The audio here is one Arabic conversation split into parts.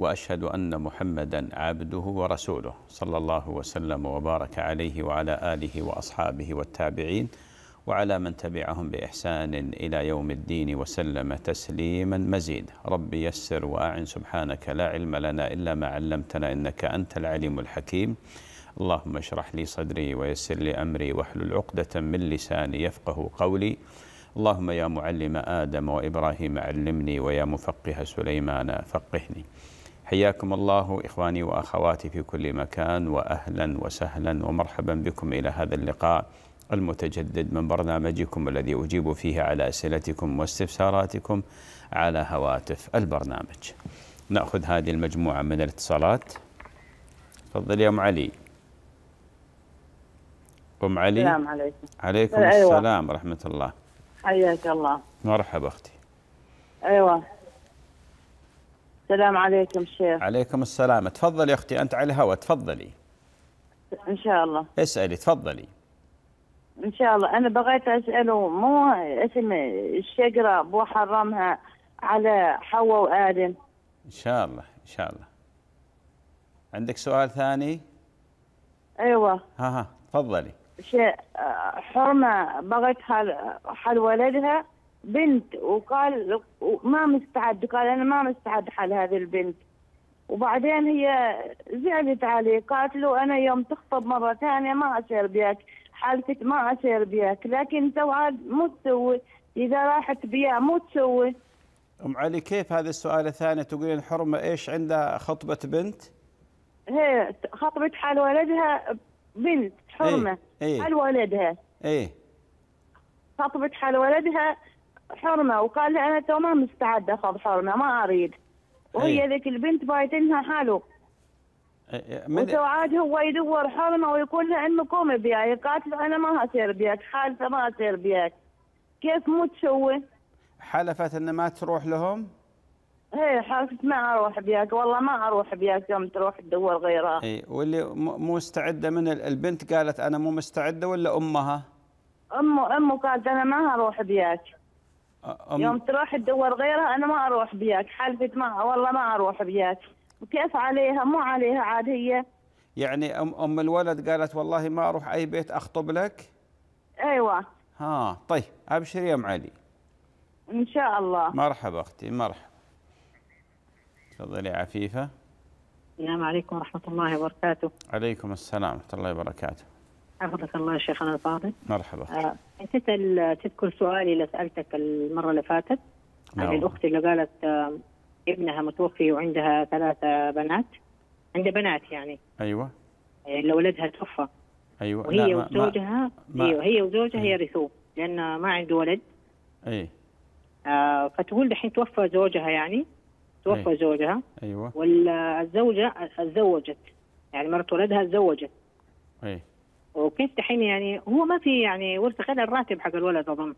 واشهد ان محمدا عبده ورسوله صلى الله وسلم وبارك عليه وعلى اله واصحابه والتابعين وعلى من تبعهم باحسان الى يوم الدين وسلم تسليما مزيدا ربي يسر واعن سبحانك لا علم لنا الا ما علمتنا انك انت العليم الحكيم اللهم اشرح لي صدري ويسر لي امري واحلل عقده من لساني يفقه قولي اللهم يا معلم ادم وابراهيم علمني ويا مفقه سليمان فقهني حياكم الله إخواني وأخواتي في كل مكان وأهلا وسهلا ومرحبا بكم إلى هذا اللقاء المتجدد من برنامجكم الذي أجيب فيه على أسئلتكم واستفساراتكم على هواتف البرنامج نأخذ هذه المجموعة من الاتصالات تفضل يا أم علي أم علي السلام عليكم عليكم أيوة. السلام ورحمة الله حياك الله مرحبا أختي أيوة السلام عليكم شيخ عليكم السلام تفضل يا أختي أنت على الهواء تفضلي إن شاء الله اسألي تفضلي إن شاء الله أنا بغيت أسأله مو اسم الشجرة أبو حرمها على حواء وآدم إن شاء الله إن شاء الله عندك سؤال ثاني؟ أيوة ها ها تفضلي شيء حرمة بغت حل, حل ولدها بنت وقال ما مستعد قال انا ما مستعد حال هذه البنت وبعدين هي زعلت عليه قالت له انا يوم تخطب مره ثانيه ما اصير بياك حالتك ما اصير بياك لكن انت عاد مو تسوي اذا راحت بيا مو تسوي ام علي كيف هذا السؤال الثاني تقولين حرمه ايش عندها خطبه بنت؟ هي خطبت حال ولدها بنت حرمه ايه؟ ايه؟ حال ولدها ايه خطبت حال ولدها حرمه وقال لي انا تو ما مستعده اخذ حرمه ما اريد وهي إيه. ذيك البنت بايتنها حاله إيه، وانت عاد هو يدور حرمه ويقول لها انه قومي بياك قالت له انا ما اصير بياك حالفه ما اصير بياك كيف مو تسوي؟ حلفت ان ما تروح لهم؟ ايه حلفت ما اروح بياك والله ما اروح بياك يوم تروح تدور غيرها اي واللي مو مستعده من البنت قالت انا مو مستعده ولا امها؟ امه امه قالت انا ما اروح بياك أم... يوم تروح تدور غيرها انا ما اروح بياك حلفت ما والله ما اروح بياك وكيف عليها مو عليها عاد هي يعني ام ام الولد قالت والله ما اروح اي بيت اخطب لك ايوه ها طيب ابشري يا ام علي ان شاء الله مرحبا اختي مرحبا تفضلي عفيفه السلام عليكم ورحمه الله وبركاته عليكم السلام ورحمه الله وبركاته حفظك الله شيخنا الفاضل مرحبا انت آه، تذكر سؤالي اللي سالتك المره اللي فاتت عن نعم. الاخت اللي قالت آه، ابنها متوفي وعندها ثلاثه بنات عندها بنات يعني ايوه اللي آه، ولدها توفى ايوه وهي لا وزوجها ما ايوه هي وزوجها يرثوه لان ما عنده ولد اي آه فتقول دحين توفى زوجها يعني توفى أي. زوجها ايوه والزوجه تزوجت يعني مرت ولدها تزوجت اي وكيف دحين يعني هو ما في يعني ورثه غير الراتب حق الولد اظن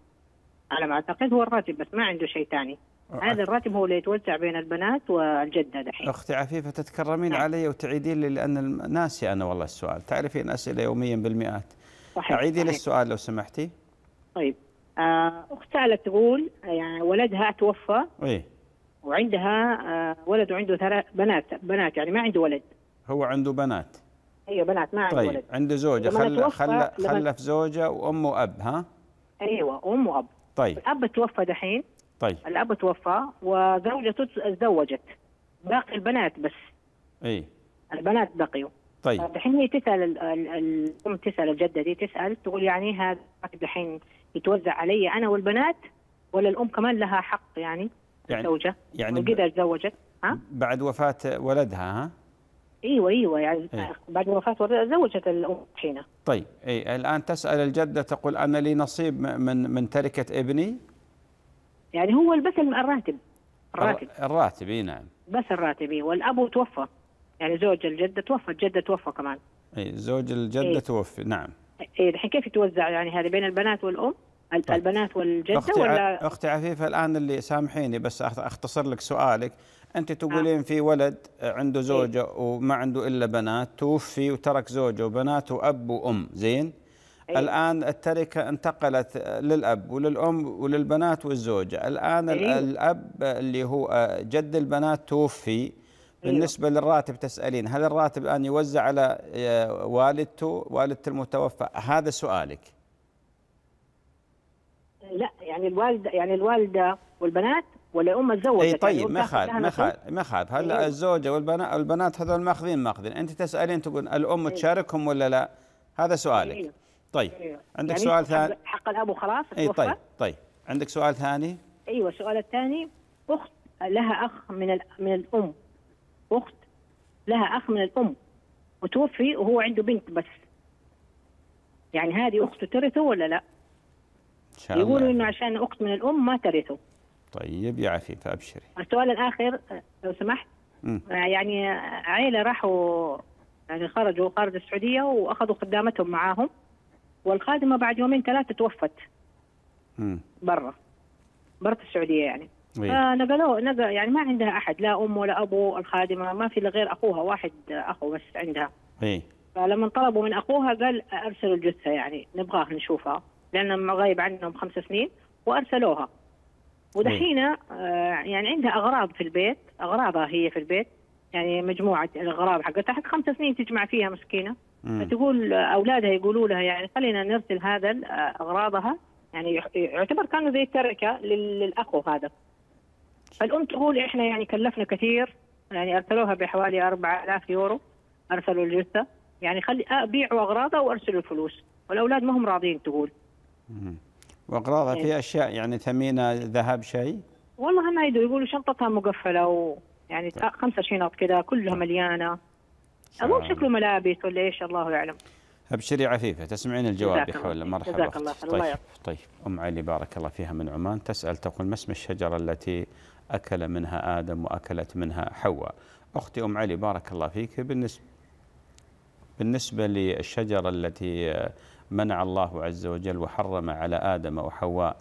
على ما اعتقد هو الراتب بس ما عنده شيء ثاني هذا الراتب هو اللي يتوزع بين البنات والجده دحين اختي عفيفه تتكرمين نعم. علي وتعيدين لي لان ناسي انا والله السؤال تعرفين اسئله يوميا بالمئات صحيح اعيدي لي السؤال لو سمحتي طيب آه، اخت سالت تقول يعني ولدها توفى اي وعندها آه، ولد وعنده ثلاث بنات بنات يعني ما عنده ولد هو عنده بنات ايوه بنات ما عندي طيب ولد عنده زوجه خل... خل... خلف زوجه وام واب ها؟ ايوه ام واب طيب الاب توفى دحين طيب الاب توفى وزوجته تزوجت باقي البنات بس اي البنات بقيوا طيب دحين هي تسال الام تسال الجده دي تسال تقول يعني هذا دحين يتوزع علي انا والبنات ولا الام كمان لها حق يعني يعني زوجه يعني وكذا تزوجت ها بعد وفاه ولدها ها ايوه ايوه يعني أي. بعد وفاه والدها زوجت الام حينه طيب اي الان تسال الجده تقول انا لي نصيب من من تركه ابني يعني هو بس الراتب الراتب الراتب اي نعم بس الراتب اي والاب توفى يعني زوج الجده توفى الجده توفى كمان اي زوج الجده إيه. توفى نعم اي الحين كيف يتوزع يعني هذا بين البنات والام طيب. البنات والجده أختي ولا اختي عفيفه الان اللي سامحيني بس اختصر لك سؤالك أنت نعم. تقولين في ولد عنده إيه. زوجة وما عنده إلا بنات توفي وترك زوجة وبناته وأب وأم زين أيه. الآن التركة انتقلت للأب وللأم وللبنات والزوجة الآن أيه. الأب اللي هو جد البنات توفي إيه. بالنسبة للراتب تسألين هل الراتب الآن يوزع على والدته والدته المتوفى هذا سؤالك لا يعني الوالدة يعني الوالدة والبنات ولا أم تزوجت اي يعني طيب ما خال ما خال ما خال هلا إيه. الزوجه والبنات البنات هذول ماخذين ماخذين انت تسالين تقول الام إيه؟ تشاركهم ولا لا هذا سؤالك إيه؟ طيب إيه؟ عندك يعني سؤال ثاني حق الاب وخلاص اي طيب طيب عندك سؤال ثاني ايوه السؤال الثاني اخت لها اخ من من الام اخت لها اخ من الام وتوفي وهو عنده بنت بس يعني هذه اخته ترثه ولا لا؟ يقولوا انه عشان اخت من الام ما ترثه طيب يا يعافيك ابشري السؤال الاخر آه، لو سمحت م. آه، يعني عائله راحوا يعني خرجوا خارج السعوديه واخذوا خدامتهم معاهم والخادمه بعد يومين ثلاثه توفت برا برا السعوديه يعني إيه. فنقلوه نقل يعني ما عندها احد لا ام ولا ابو الخادمه ما في الا غير اخوها واحد اخو بس عندها اي فلما طلبوا من اخوها قال ارسلوا الجثه يعني نبغاه نشوفها لأنه غايب عنهم خمس سنين وارسلوها ودحين نعم. آه، يعني عندها اغراض في البيت اغراضها هي في البيت يعني مجموعه الاغراض حقتها حق خمس سنين تجمع فيها مسكينه فتقول اولادها يقولوا لها يعني خلينا نرسل هذا آه، اغراضها يعني يعتبر كانوا زي تركه للاخو هذا فالام تقول احنا يعني كلفنا كثير يعني ارسلوها بحوالي 4000 يورو ارسلوا الجثه يعني خلي آه، بيعوا اغراضها وارسلوا الفلوس والاولاد ما هم راضيين تقول واغراضها إيه. في اشياء يعني ثمينه ذهب شيء والله ما يدري يقولوا شنطتها مقفله و يعني طيب. خمسه شنط كذا كلها طيب. مليانه اظن شكله ملابس ولا ايش الله اعلم ابشري عفيفه تسمعين الجواب يا حول مرحبا جزاك الله طيب الله طيب ام علي بارك الله فيها من عمان تسال تقول ما اسم الشجره التي اكل منها ادم واكلت منها حواء اختي ام علي بارك الله فيك بالنسبه بالنسبه للشجره التي منع الله عز وجل وحرم على آدم وحواء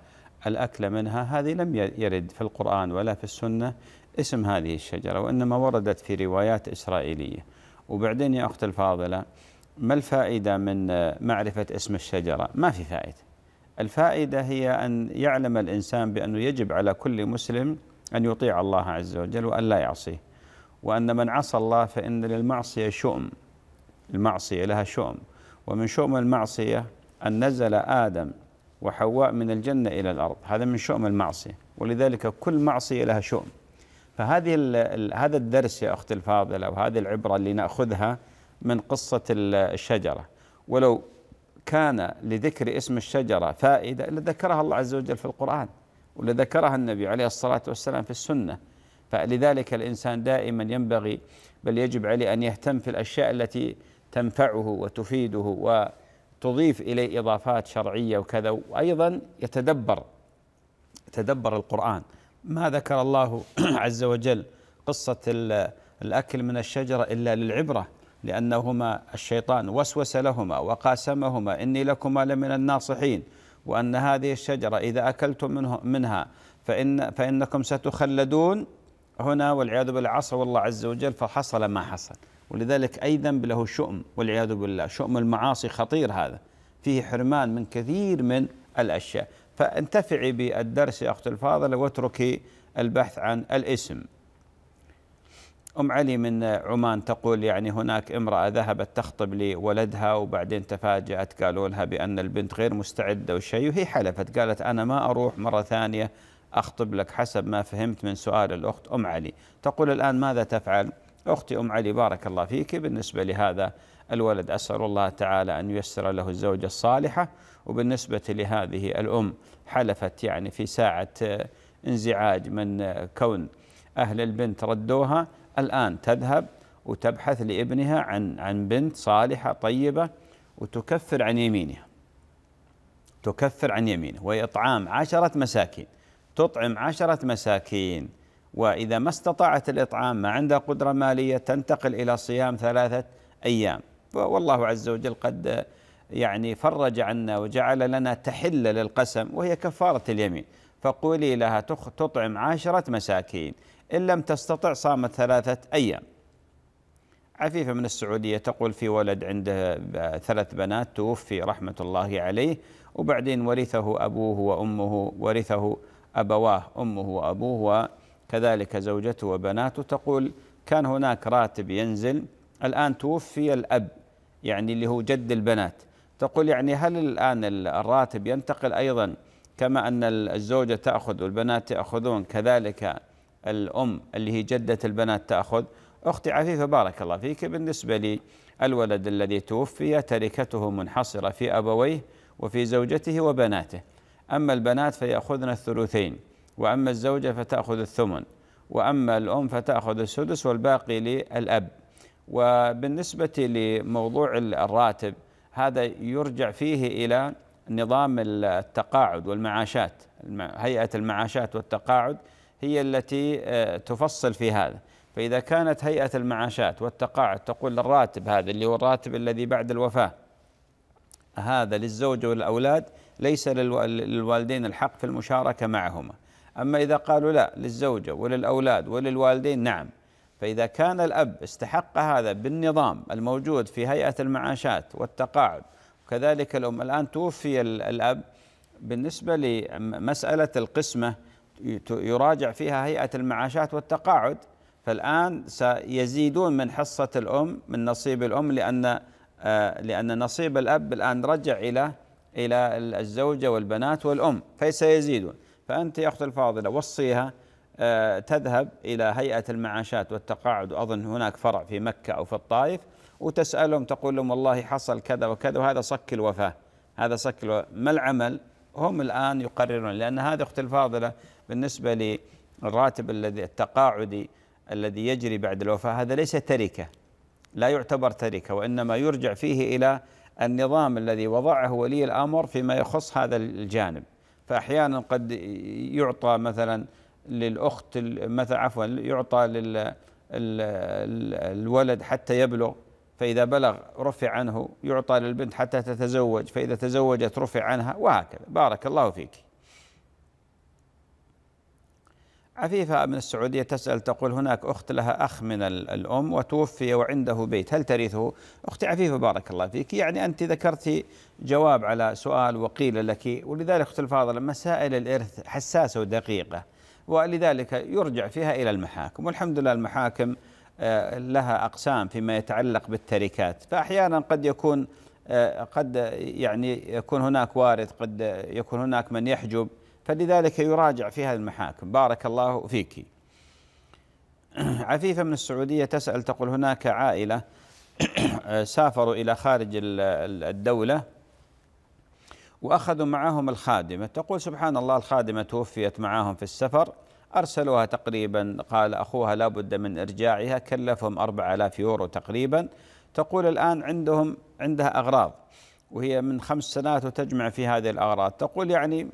الأكل منها هذه لم يرد في القرآن ولا في السنة اسم هذه الشجرة وإنما وردت في روايات إسرائيلية وبعدين يا أخت الفاضلة ما الفائدة من معرفة اسم الشجرة ما في فائدة الفائدة هي أن يعلم الإنسان بأنه يجب على كل مسلم أن يطيع الله عز وجل وأن لا يعصيه وأن من عصى الله فإن للمعصية شؤم المعصية لها شؤم ومن شؤم المعصية أن نزل آدم وحواء من الجنة إلى الأرض هذا من شؤم المعصية ولذلك كل معصية لها شؤم فهذه هذا الدرس يا أختي الفاضلة وهذه العبرة اللي نأخذها من قصة الشجرة ولو كان لذكر اسم الشجرة فائدة لذكرها الله عز وجل في القرآن ولذكرها النبي عليه الصلاة والسلام في السنة فلذلك الإنسان دائما ينبغي بل يجب عليه أن يهتم في الأشياء التي تنفعه وتفيده وتضيف اليه اضافات شرعيه وكذا وايضا يتدبر يتدبر القران ما ذكر الله عز وجل قصه الاكل من الشجره الا للعبره لانهما الشيطان وسوس لهما وقاسمهما اني لكما لمن الناصحين وان هذه الشجره اذا اكلتم منه منها فان فانكم ستخلدون هنا والعياذ بالله عصوا الله عز وجل فحصل ما حصل ولذلك أي ذنب له شؤم والعياذ بالله شؤم المعاصي خطير هذا فيه حرمان من كثير من الأشياء فانتفعي بالدرس يا أختي الفاضلة واتركي البحث عن الاسم أم علي من عمان تقول يعني هناك امرأة ذهبت تخطب لولدها وبعدين تفاجأت قالوا لها بأن البنت غير مستعدة وشيء وهي حلفت قالت أنا ما أروح مرة ثانية أخطب لك حسب ما فهمت من سؤال الأخت أم علي تقول الآن ماذا تفعل؟ أختي أم علي بارك الله فيك بالنسبة لهذا الولد أسأل الله تعالى أن ييسر له الزوجة الصالحة وبالنسبة لهذه الأم حلفت يعني في ساعة آه، انزعاج من آه، كون أهل البنت ردوها الآن تذهب وتبحث لابنها عن عن بنت صالحة طيبة وتكفر عن يمينها تكفر عن يمينها وإطعام عشرة مساكين تطعم عشرة مساكين وإذا ما استطاعت الإطعام ما عندها قدرة مالية تنتقل إلى صيام ثلاثة أيام والله عز وجل قد يعني فرج عنا وجعل لنا تحل للقسم وهي كفارة اليمين فقولي لها تطعم عشرة مساكين إن لم تستطع صامت ثلاثة أيام عفيفة من السعودية تقول في ولد عنده آه، ثلاث بنات توفي رحمة الله عليه وبعدين ورثه أبوه وأمه ورثه أبواه أمه وأبوه كذلك زوجته وبناته تقول كان هناك راتب ينزل الآن توفي الأب يعني اللي هو جد البنات تقول يعني هل الآن الراتب ينتقل أيضا كما أن الزوجة تأخذ والبنات يأخذون كذلك الأم اللي هي جدة البنات تأخذ أختي عفيفة بارك الله فيك بالنسبة لي الولد الذي توفي تركته منحصرة في أبويه وفي زوجته وبناته أما البنات فيأخذن الثلثين وأما الزوجة فتأخذ الثمن وأما الأم فتأخذ السدس والباقي للأب وبالنسبة لموضوع الراتب هذا يرجع فيه إلى نظام التقاعد والمعاشات هيئة المعاشات والتقاعد هي التي آه، تفصل في هذا فإذا كانت هيئة المعاشات والتقاعد تقول الراتب هذا اللي هو الراتب الذي بعد الوفاة هذا للزوج والأولاد ليس للوالدين الحق في المشاركة معهما أما إذا قالوا لا للزوجة وللأولاد وللوالدين نعم فإذا كان الأب استحق هذا بالنظام الموجود في هيئة المعاشات والتقاعد وكذلك الأم الآن توفي الأب بالنسبة لمسألة القسمة يراجع فيها هيئة المعاشات والتقاعد فالآن سيزيدون من حصة الأم من نصيب الأم لأن آه، لأن نصيب الأب الآن رجع إلى إلى الزوجة والبنات والأم فسيزيدون فأنت يا أخت الفاضلة وصيها آه، تذهب إلى هيئة المعاشات والتقاعد وأظن هناك فرع في مكة أو في الطائف وتسألهم تقول لهم والله حصل كذا وكذا وهذا صك الوفاة هذا صك الوفاة ما العمل هم الآن يقررون لأن هذه أخت الفاضلة بالنسبة للراتب الذي التقاعدي الذي يجري بعد الوفاة هذا ليس تركة لا يعتبر تركة وإنما يرجع فيه إلى النظام الذي وضعه ولي الأمر فيما يخص هذا الجانب فأحيانا قد يعطى مثلا للأخت مثلا عفوا يعطى لل الولد حتى يبلغ فإذا بلغ رفع عنه يعطى للبنت حتى تتزوج فإذا تزوجت رفع عنها وهكذا بارك الله فيك عفيفة من السعودية تسأل تقول هناك أخت لها أخ من الأم وتوفي وعنده بيت هل ترثه؟ أختي عفيفة بارك الله فيك يعني أنت ذكرت جواب على سؤال وقيل لك ولذلك أختي الفاضلة مسائل الإرث حساسة ودقيقة ولذلك يرجع فيها إلى المحاكم والحمد لله المحاكم آه، لها أقسام فيما يتعلق بالتركات فأحيانا قد يكون آه، قد يعني يكون هناك وارث قد يكون هناك من يحجب فلذلك يراجع في هذه المحاكم بارك الله فيك عفيفة من السعودية تسأل تقول هناك عائلة سافروا إلى خارج الدولة وأخذوا معهم الخادمة تقول سبحان الله الخادمة توفيت معهم في السفر أرسلوها تقريبا قال أخوها لابد من إرجاعها كلفهم 4000 يورو تقريبا تقول الآن عندهم عندها أغراض وهي من خمس سنوات وتجمع في هذه الأغراض تقول يعني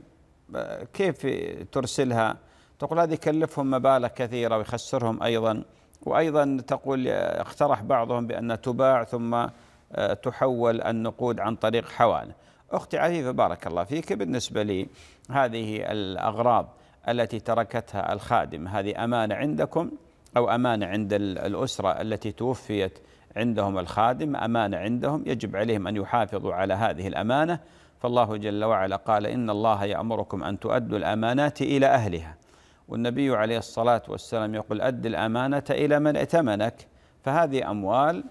كيف ترسلها تقول هذه يكلفهم مبالغ كثيرة ويخسرهم أيضا وأيضا تقول اقترح بعضهم بأن تباع ثم آه، تحول النقود عن طريق حوالة أختي عفيفة بارك الله فيك بالنسبة لي هذه الأغراض التي تركتها الخادم هذه أمانة عندكم أو أمانة عند الأسرة التي توفيت عندهم الخادم أمانة عندهم يجب عليهم أن يحافظوا على هذه الأمانة فالله جل وعلا قال إن الله يأمركم أن تؤدوا الأمانات إلى أهلها والنبي عليه الصلاة والسلام يقول أد الأمانة إلى من ائتمنك فهذه أموال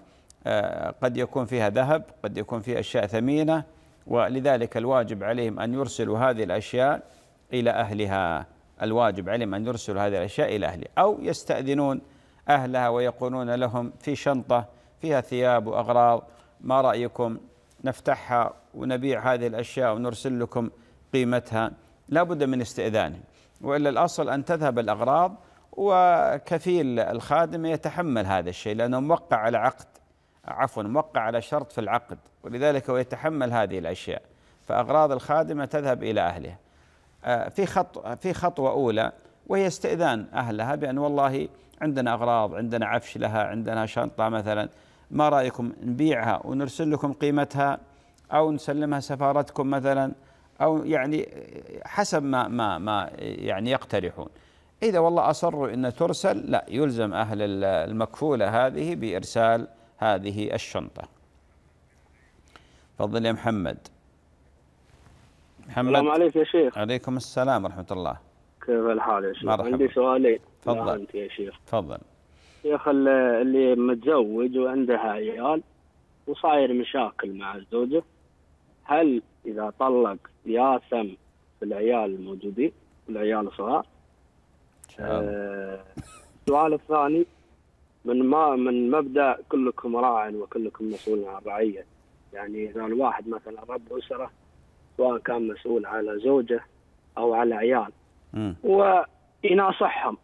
آه، قد يكون فيها ذهب قد يكون فيها أشياء ثمينة ولذلك الواجب عليهم أن يرسلوا هذه الأشياء إلى أهلها الواجب عليهم أن يرسلوا هذه الأشياء إلى أهلها أو يستأذنون أهلها ويقولون لهم في شنطة فيها ثياب وأغراض ما رأيكم نفتحها ونبيع هذه الأشياء ونرسل لكم قيمتها لا بد من استئذانه وإلا الأصل أن تذهب الأغراض وكفيل الخادم يتحمل هذا الشيء لأنه موقع على عقد عفوا موقع على شرط في العقد ولذلك هو يتحمل هذه الأشياء فأغراض الخادمة تذهب إلى أهلها آه، في خط في خطوة أولى وهي استئذان أهلها بأن والله عندنا أغراض عندنا عفش لها عندنا شنطة مثلا ما رأيكم نبيعها ونرسل لكم قيمتها او نسلمها سفارتكم مثلا او يعني حسب ما ما ما يعني يقترحون اذا والله اصروا ان ترسل لا يلزم اهل المكفوله هذه بارسال هذه الشنطه تفضل يا محمد محمد السلام عليك يا شيخ عليكم السلام ورحمه الله كيف الحال يا شيخ مرحبا. عندي سؤالين تفضل يا شيخ تفضل شيخ اللي متزوج وعنده عيال وصاير مشاكل مع الزوجه هل اذا طلق ياثم بالعيال الموجودين العيال الصغار آه السؤال الثاني من ما من مبدا كلكم راع وكلكم مسؤول عن الرعيه يعني اذا الواحد مثلا رب اسره سواء كان مسؤول على زوجه او على عيال ويناصحهم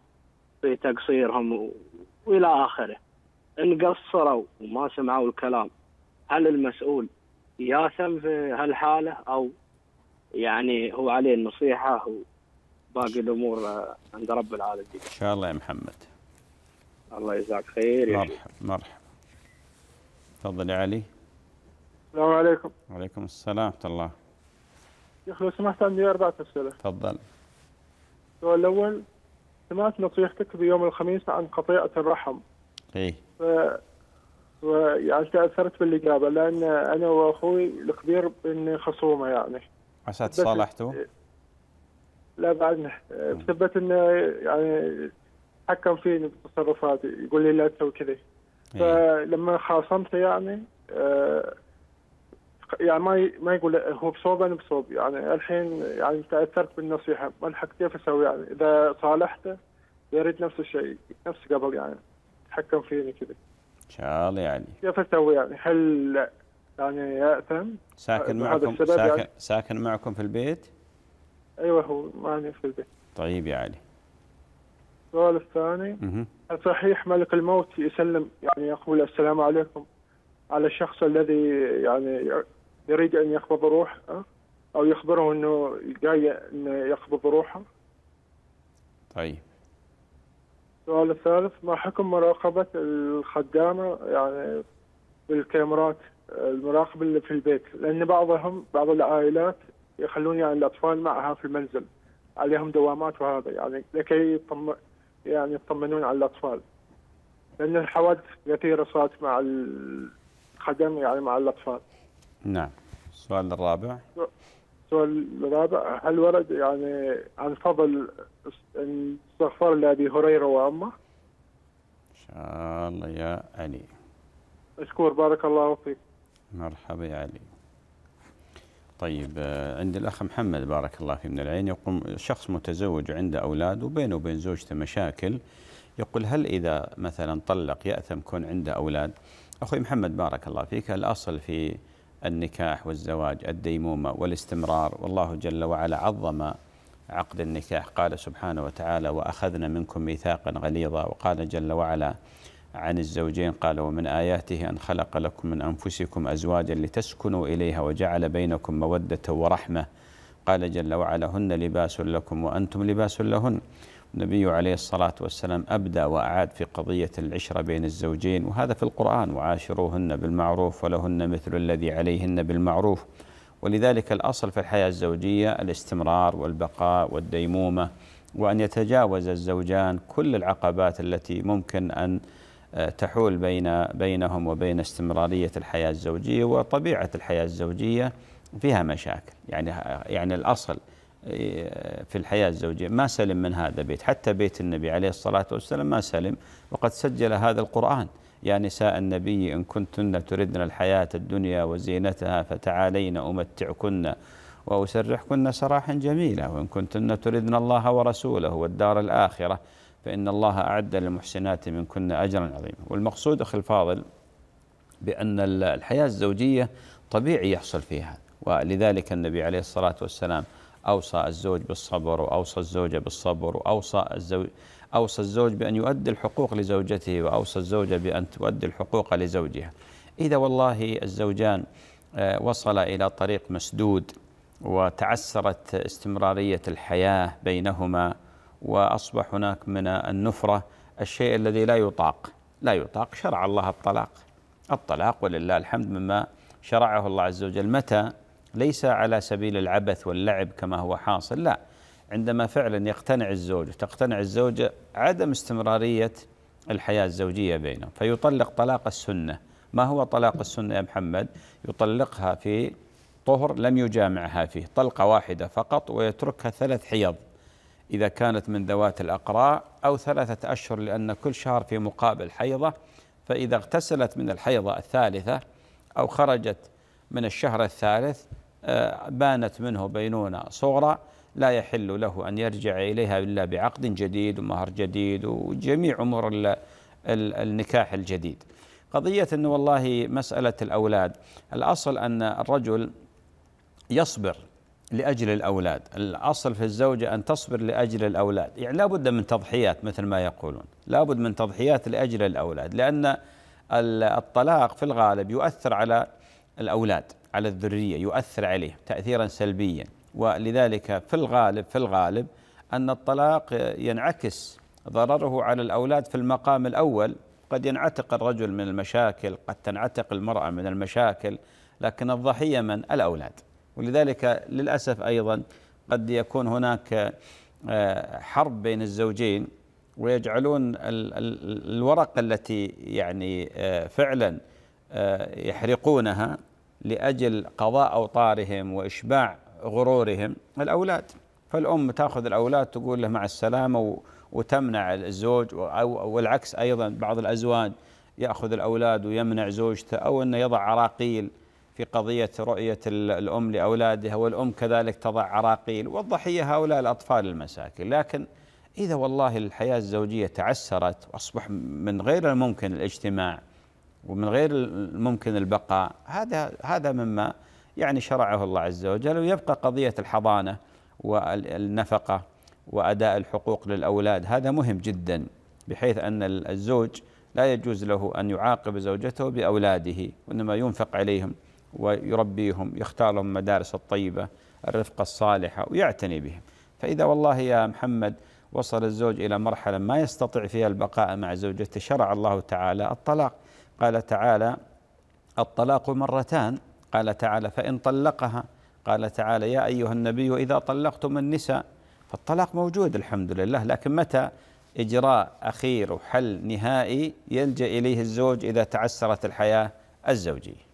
في تقصيرهم والى اخره ان قصروا وما سمعوا الكلام هل المسؤول ياسم في هالحاله او يعني هو عليه النصيحه وباقي الامور آه، عند رب العالمين. ان شاء الله يا محمد. الله يجزاك خير مرحبا مرحبا. تفضل يا علي. السلام عليكم. وعليكم السلام ورحمه الله. شيخ لو سمحت عندي اربع أسئلة. تفضل. السؤال الأول سمعت نصيحتك بيوم الخميس عن قطيعة الرحم. إيه. ويعني تاثرت بالقابه لان انا واخوي الكبير بين خصومه يعني عشان تصالحتوا؟ لا بعدنا بسبب انه يعني حكم فيني بتصرفاتي يقول لي لا تسوي كذا إيه. فلما خاصمته يعني آه، يعني ما ما يقول هو بصوب انا بصوب يعني الحين يعني تاثرت بالنصيحه ما لحقت كيف اسوي يعني اذا صالحته يا ريت نفس الشيء نفس قبل يعني تحكم فيني كذا ان شاء الله يعني كيف اسوي يعني هل يعني ياثم ساكن معكم يعني؟ ساكن, يعني؟ ساكن معكم في البيت؟ ايوه هو معني في البيت طيب يا علي السؤال الثاني صحيح ملك الموت يسلم يعني يقول السلام عليكم على الشخص الذي يعني يريد ان يقبض روحه او يخبره انه جاي انه يقبض روحه طيب السؤال الثالث ما حكم مراقبة الخدامة يعني بالكاميرات المراقبة اللي في البيت لأن بعضهم بعض العائلات يخلون يعني الأطفال معها في المنزل عليهم دوامات وهذا يعني لكي يطم يعني يطمنون على الأطفال لأن الحوادث كثيرة صارت مع الخدم يعني مع الأطفال نعم السؤال الرابع السؤال الرابع هل ورد يعني عن فضل استغفار لابي هريره وامه؟ ان شاء الله يا علي. مشكور بارك الله فيك. مرحبا يا علي. طيب آه، عند الأخ محمد بارك الله فيه من العين يقوم شخص متزوج عنده أولاد وبينه وبين زوجته مشاكل يقول هل إذا مثلا طلق يأثم كون عنده أولاد أخوي محمد بارك الله فيك الأصل في النكاح والزواج الديمومة والاستمرار والله جل وعلا عظم عقد النكاح قال سبحانه وتعالى وأخذنا منكم ميثاقا غليظا وقال جل وعلا عن الزوجين قال ومن آياته أن خلق لكم من أنفسكم أزواجا لتسكنوا إليها وجعل بينكم مودة ورحمة قال جل وعلا هن لباس لكم وأنتم لباس لهن النبي عليه الصلاة والسلام أبدى وأعاد في قضية العشرة بين الزوجين وهذا في القرآن وعاشروهن بالمعروف ولهن مثل الذي عليهن بالمعروف ولذلك الأصل في الحياة الزوجية الاستمرار والبقاء والديمومة وأن يتجاوز الزوجان كل العقبات التي ممكن أن آه، تحول بين بينهم وبين استمرارية الحياة الزوجية وطبيعة الحياة الزوجية فيها مشاكل يعني يعني الأصل إيه، في الحياة الزوجية ما سلم من هذا بيت حتى بيت النبي عليه الصلاة والسلام ما سلم وقد سجل هذا القرآن يا نساء النبي إن كنتن تردن الحياة الدنيا وزينتها فتعالين أمتعكن وأسرحكن سراحا جميلا وإن كنتن تردن الله ورسوله والدار الآخرة فإن الله أعد للمحسنات منكن أجرا عظيما والمقصود أخي الفاضل بأن الحياة الزوجية طبيعي يحصل فيها ولذلك النبي عليه الصلاة والسلام أوصى الزوج بالصبر وأوصى الزوجة بالصبر وأوصى الزوج أوصى الزوج بأن يؤدي الحقوق لزوجته وأوصى الزوجة بأن تؤدي الحقوق لزوجها إذا والله الزوجان آه، وصل إلى طريق مسدود وتعسرت استمرارية الحياة بينهما وأصبح هناك من النفرة الشيء الذي لا يطاق لا يطاق شرع الله الطلاق الطلاق ولله الحمد مما شرعه الله عز وجل متى ليس على سبيل العبث واللعب كما هو حاصل لا عندما فعلا يقتنع الزوج تقتنع الزوجة عدم استمرارية الحياة الزوجية بينهم فيطلق طلاق السنة ما هو طلاق السنة يا محمد يطلقها في طهر لم يجامعها فيه طلقة واحدة فقط ويتركها ثلاث حيض إذا كانت من ذوات الأقراء أو ثلاثة أشهر لأن كل شهر في مقابل حيضة فإذا اغتسلت من الحيضة الثالثة أو خرجت من الشهر الثالث بانت منه بينونة صغرى لا يحل له أن يرجع إليها إلا بعقد جديد ومهر جديد وجميع أمور النكاح الجديد قضية أنه والله مسألة الأولاد الأصل أن الرجل يصبر لأجل الأولاد الأصل في الزوجة أن تصبر لأجل الأولاد يعني لا بد من تضحيات مثل ما يقولون لا بد من تضحيات لأجل الأولاد لأن الطلاق في الغالب يؤثر على الأولاد على الذرية يؤثر عليه تأثيرا سلبيا ولذلك في الغالب في الغالب أن الطلاق ينعكس ضرره على الأولاد في المقام الأول قد ينعتق الرجل من المشاكل قد تنعتق المرأة من المشاكل لكن الضحية من الأولاد ولذلك للأسف أيضا قد يكون هناك آه، حرب بين الزوجين ويجعلون الورقة التي يعني آه، فعلا آه، يحرقونها لأجل قضاء أوطارهم وإشباع غرورهم الأولاد فالأم تأخذ الأولاد تقول له مع السلامة وتمنع الزوج والعكس أيضا بعض الأزواج يأخذ الأولاد ويمنع زوجته أو أنه يضع عراقيل في قضية رؤية الأم لأولادها والأم كذلك تضع عراقيل والضحية هؤلاء الأطفال المساكين لكن إذا والله الحياة الزوجية تعسرت وأصبح من غير الممكن الاجتماع ومن غير ممكن البقاء هذا هذا مما يعني شرعه الله عز وجل ويبقى قضية الحضانة والنفقة وأداء الحقوق للأولاد هذا مهم جدا بحيث أن الزوج لا يجوز له أن يعاقب زوجته بأولاده وإنما ينفق عليهم ويربيهم يختار لهم مدارس الطيبة الرفقة الصالحة ويعتني بهم فإذا والله يا محمد وصل الزوج إلى مرحلة ما يستطيع فيها البقاء مع زوجته شرع الله تعالى الطلاق قال تعالى الطلاق مرتان قال تعالى فإن طلقها قال تعالى يا أيها النبي إذا طلقتم النساء فالطلاق موجود الحمد لله لكن متى إجراء أخير وحل نهائي يلجأ إليه الزوج إذا تعسرت الحياة الزوجية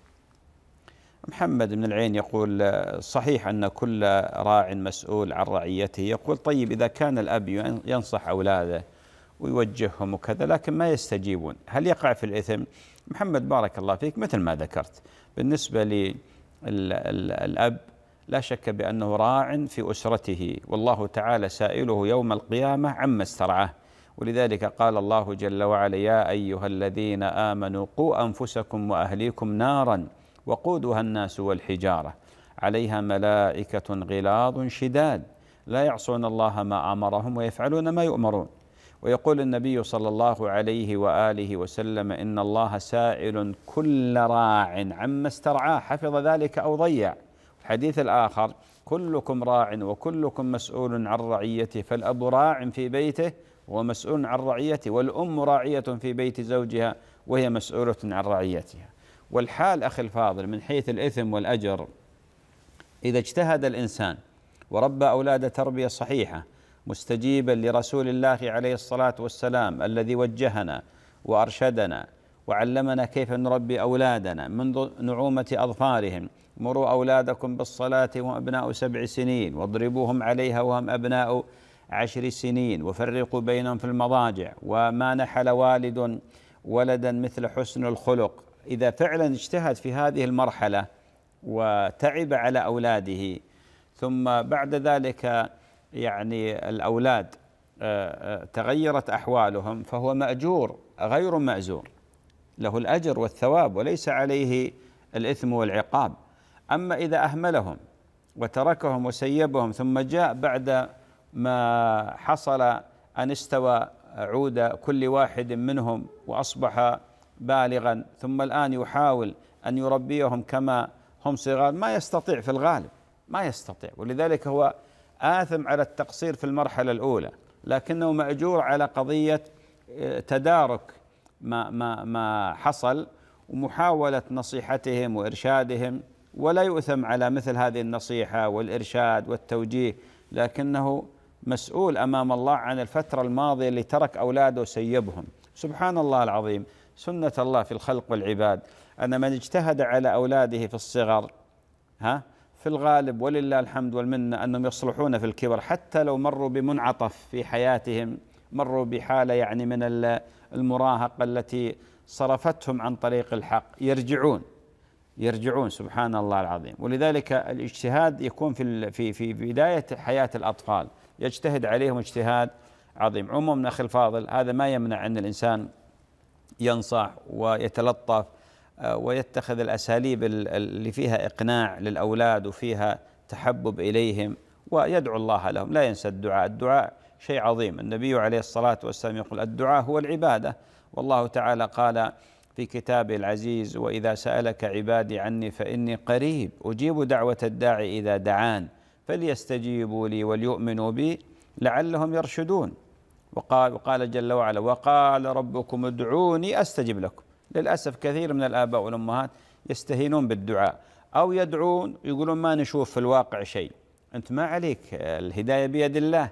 محمد بن العين يقول صحيح أن كل راع مسؤول عن رعيته يقول طيب إذا كان الأب ينصح أولاده ويوجههم وكذا لكن ما يستجيبون هل يقع في الإثم؟ محمد بارك الله فيك مثل ما ذكرت بالنسبة للأب لا شك بأنه راع في أسرته والله تعالى سائله يوم القيامة عما استرعاه ولذلك قال الله جل وعلا يا أيها الذين آمنوا قوا أنفسكم وأهليكم نارا وقودها الناس والحجارة عليها ملائكة غلاظ شداد لا يعصون الله ما أمرهم ويفعلون ما يؤمرون ويقول النبي صلى الله عليه واله وسلم ان الله سائل كل راع عما استرعاه حفظ ذلك او ضيع الحديث الاخر كلكم راع وكلكم مسؤول عن رعيته فالاب راع في بيته ومسؤول عن رعيته والام راعيه في بيت زوجها وهي مسؤوله عن رعيتها والحال اخي الفاضل من حيث الاثم والاجر اذا اجتهد الانسان وربى اولاده تربيه صحيحه مستجيبا لرسول الله عليه الصلاه والسلام الذي وجهنا وارشدنا وعلمنا كيف نربي اولادنا منذ نعومه اظفارهم مروا اولادكم بالصلاه وهم ابناء سبع سنين واضربوهم عليها وهم ابناء عشر سنين وفرقوا بينهم في المضاجع وما نحل والد ولدا مثل حسن الخلق اذا فعلا اجتهد في هذه المرحله وتعب على اولاده ثم بعد ذلك يعني الأولاد آه، آه، تغيرت أحوالهم فهو مأجور غير مأزور له الأجر والثواب وليس عليه الإثم والعقاب أما إذا أهملهم وتركهم وسيبهم ثم جاء بعد ما حصل أن استوى عود كل واحد منهم وأصبح بالغا ثم الآن يحاول أن يربيهم كما هم صغار ما يستطيع في الغالب ما يستطيع ولذلك هو آثم على التقصير في المرحلة الأولى لكنه مأجور على قضية آه، تدارك ما ما ما حصل ومحاولة نصيحتهم وإرشادهم ولا يؤثم على مثل هذه النصيحة والإرشاد والتوجيه لكنه مسؤول أمام الله عن الفترة الماضية اللي ترك أولاده وسيبهم سبحان الله العظيم سنة الله في الخلق والعباد أن من اجتهد على أولاده في الصغر ها في الغالب ولله الحمد والمنة أنهم يصلحون في الكبر حتى لو مروا بمنعطف في حياتهم مروا بحالة يعني من المراهقة التي صرفتهم عن طريق الحق يرجعون يرجعون سبحان الله العظيم ولذلك الاجتهاد يكون في في في بدايه حياه الاطفال يجتهد عليهم اجتهاد عظيم عموما اخي الفاضل هذا ما يمنع ان الانسان ينصح ويتلطف آه، ويتخذ الاساليب اللي فيها اقناع للاولاد وفيها تحبب اليهم ويدعو الله لهم لا ينسى الدعاء الدعاء شيء عظيم النبي عليه الصلاه والسلام يقول الدعاء هو العباده والله تعالى قال في كتابه العزيز واذا سالك عبادي عني فاني قريب اجيب دعوه الداعي اذا دعان فليستجيبوا لي وليؤمنوا بي لعلهم يرشدون وقال وقال جل وعلا وقال ربكم ادعوني استجب لكم للأسف كثير من الآباء والأمهات يستهينون بالدعاء أو يدعون يقولون ما نشوف في الواقع شيء أنت ما عليك الهداية بيد الله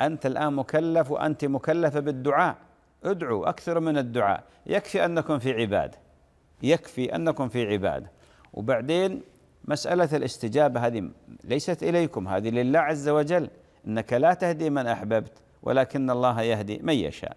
أنت الآن مكلف وأنت مكلفة بالدعاء ادعوا أكثر من الدعاء يكفي أنكم في عبادة يكفي أنكم في عبادة وبعدين مسألة الاستجابة هذه ليست إليكم هذه لله عز وجل إنك لا تهدي من أحببت ولكن الله يهدي من يشاء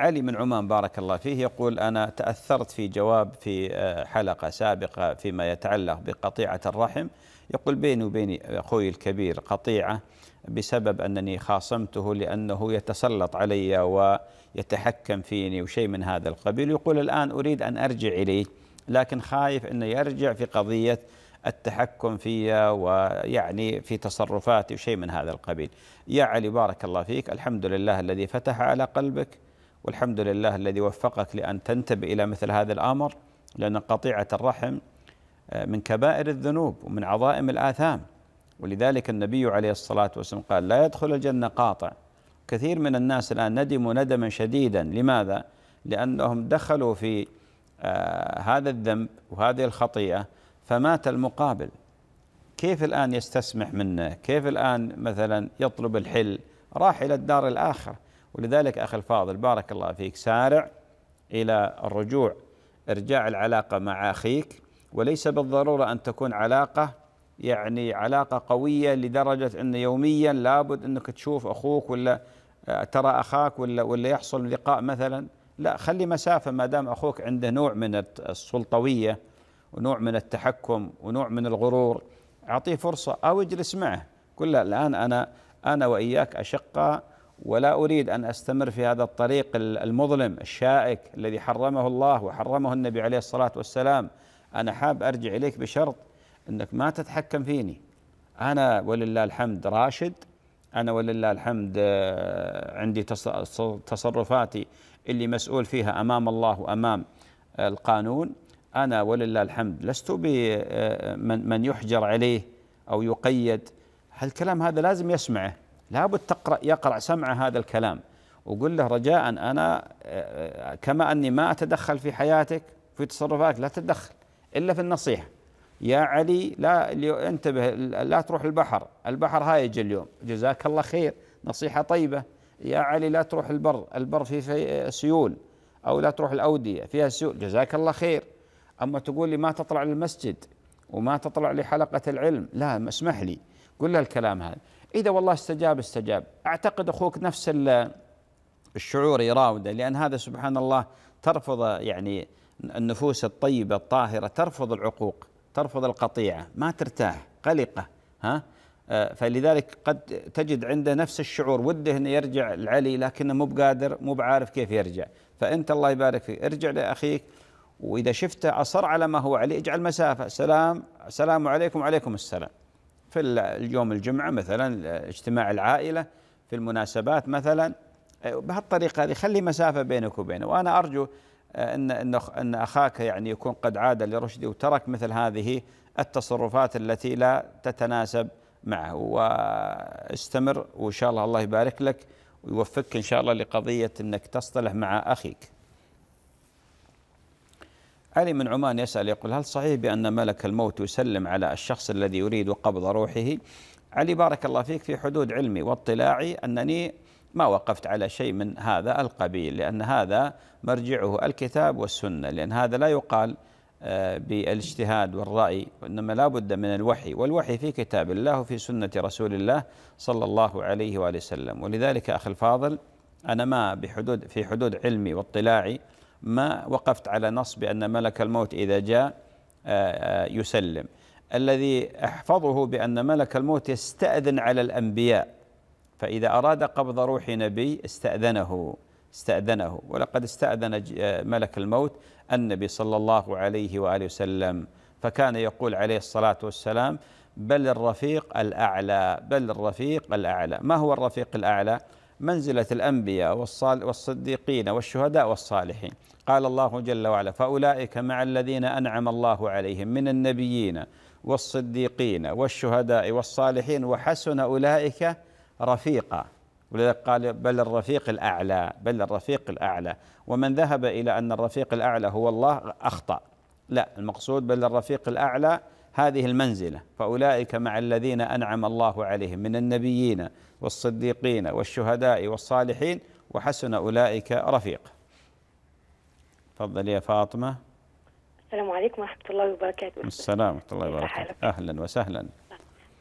علي من عمان بارك الله فيه يقول أنا تأثرت في جواب في آه، حلقة سابقة فيما يتعلق بقطيعة الرحم يقول بيني وبين أخوي الكبير قطيعة بسبب أنني خاصمته لأنه يتسلط علي ويتحكم فيني وشيء من هذا القبيل يقول الآن أريد أن أرجع إليه لكن خايف أنه يرجع في قضية التحكم في ويعني في تصرفاتي وشيء من هذا القبيل يا علي بارك الله فيك الحمد لله الذي فتح على قلبك والحمد لله الذي وفقك لأن تنتبه إلى مثل هذا الأمر لأن قطيعة الرحم آه، من كبائر الذنوب ومن عظائم الآثام ولذلك النبي عليه الصلاة والسلام قال لا يدخل الجنة قاطع كثير من الناس الآن ندموا ندما شديدا لماذا؟ لأنهم دخلوا في آه، هذا الذنب وهذه الخطيئة فمات المقابل كيف الآن يستسمح منه كيف الآن مثلا يطلب الحل راح إلى الدار الآخرة ولذلك أخي الفاضل بارك الله فيك سارع إلى الرجوع إرجاع العلاقة مع أخيك وليس بالضرورة أن تكون علاقة يعني علاقة قوية لدرجة أن يوميا لابد أنك تشوف أخوك ولا آه، ترى أخاك ولا ولا يحصل لقاء مثلا لا خلي مسافة ما دام أخوك عنده نوع من السلطوية ونوع من التحكم ونوع من الغرور أعطيه فرصة أو اجلس معه قل له الآن أنا أنا وإياك أشقاء ولا اريد ان استمر في هذا الطريق المظلم الشائك الذي حرمه الله وحرمه النبي عليه الصلاه والسلام انا حاب ارجع اليك بشرط انك ما تتحكم فيني انا ولله الحمد راشد انا ولله الحمد آه، عندي تصرفاتي اللي مسؤول فيها امام الله وامام القانون انا ولله الحمد لست بمن آه، من يحجر عليه او يقيد هالكلام هذا لازم يسمعه لابد تقرأ يقرأ سمع هذا الكلام وقل له رجاء أنا كما أني ما أتدخل في حياتك في تصرفاتك لا تتدخل إلا في النصيحة يا علي لا انتبه لا تروح البحر البحر هايج اليوم جزاك الله خير نصيحة طيبة يا علي لا تروح البر البر فيه في سيول أو لا تروح الأودية فيها سيول جزاك الله خير أما تقول لي ما تطلع للمسجد وما تطلع لحلقة العلم لا اسمح لي قل له الكلام هذا إذا والله استجاب استجاب أعتقد أخوك نفس الشعور يراوده لأن هذا سبحان الله ترفض يعني النفوس الطيبة الطاهرة ترفض العقوق ترفض القطيعة ما ترتاح قلقة ها آه، فلذلك قد تجد عنده نفس الشعور وده انه يرجع لعلي لكنه مو بقادر مو بعارف كيف يرجع فانت الله يبارك فيك ارجع لاخيك واذا شفته اصر على ما هو عليه اجعل مسافه سلام سلام عليكم وعليكم السلام في اليوم الجمعة مثلا اجتماع العائلة في المناسبات مثلا بهالطريقة هذه خلي مسافة بينك وبينه وأنا أرجو آه، أن أن أخاك يعني يكون قد عاد لرشده وترك مثل هذه التصرفات التي لا تتناسب معه واستمر وإن شاء الله الله يبارك لك ويوفقك إن شاء الله لقضية أنك تصطلح مع أخيك علي من عمان يسأل يقول هل صحيح بأن ملك الموت يسلم على الشخص الذي يريد قبض روحه علي بارك الله فيك في حدود علمي واطلاعي أنني ما وقفت على شيء من هذا القبيل لأن هذا مرجعه الكتاب والسنة لأن هذا لا يقال آه، بالاجتهاد والرأي وإنما لا بد من الوحي والوحي في كتاب الله وفي سنة رسول الله صلى الله عليه وآله وسلم ولذلك أخي الفاضل أنا ما بحدود في حدود علمي واطلاعي ما وقفت على نص بأن ملك الموت إذا جاء آه، آه، يسلم الذي أحفظه بأن ملك الموت يستأذن على الأنبياء فإذا أراد قبض روح نبي استأذنه استأذنه ولقد استأذن آه، ملك الموت النبي صلى الله عليه وآله وسلم فكان يقول عليه الصلاة والسلام بل الرفيق الأعلى بل الرفيق الأعلى ما هو الرفيق الأعلى؟ منزلة الأنبياء والصديقين والشهداء والصالحين قال الله جل وعلا فأولئك مع الذين أنعم الله عليهم من النبيين والصديقين والشهداء والصالحين وحسن أولئك رفيقا ولذلك قال بل الرفيق الأعلى بل الرفيق الأعلى ومن ذهب إلى أن الرفيق الأعلى هو الله أخطأ لا المقصود بل الرفيق الأعلى هذه المنزلة فأولئك مع الذين أنعم الله عليهم من النبيين والصديقين والشهداء والصالحين وحسن أولئك رفيق تفضل يا فاطمة السلام عليكم ورحمة الله وبركاته السلام ورحمة الله وبركاته أهلا وسهلا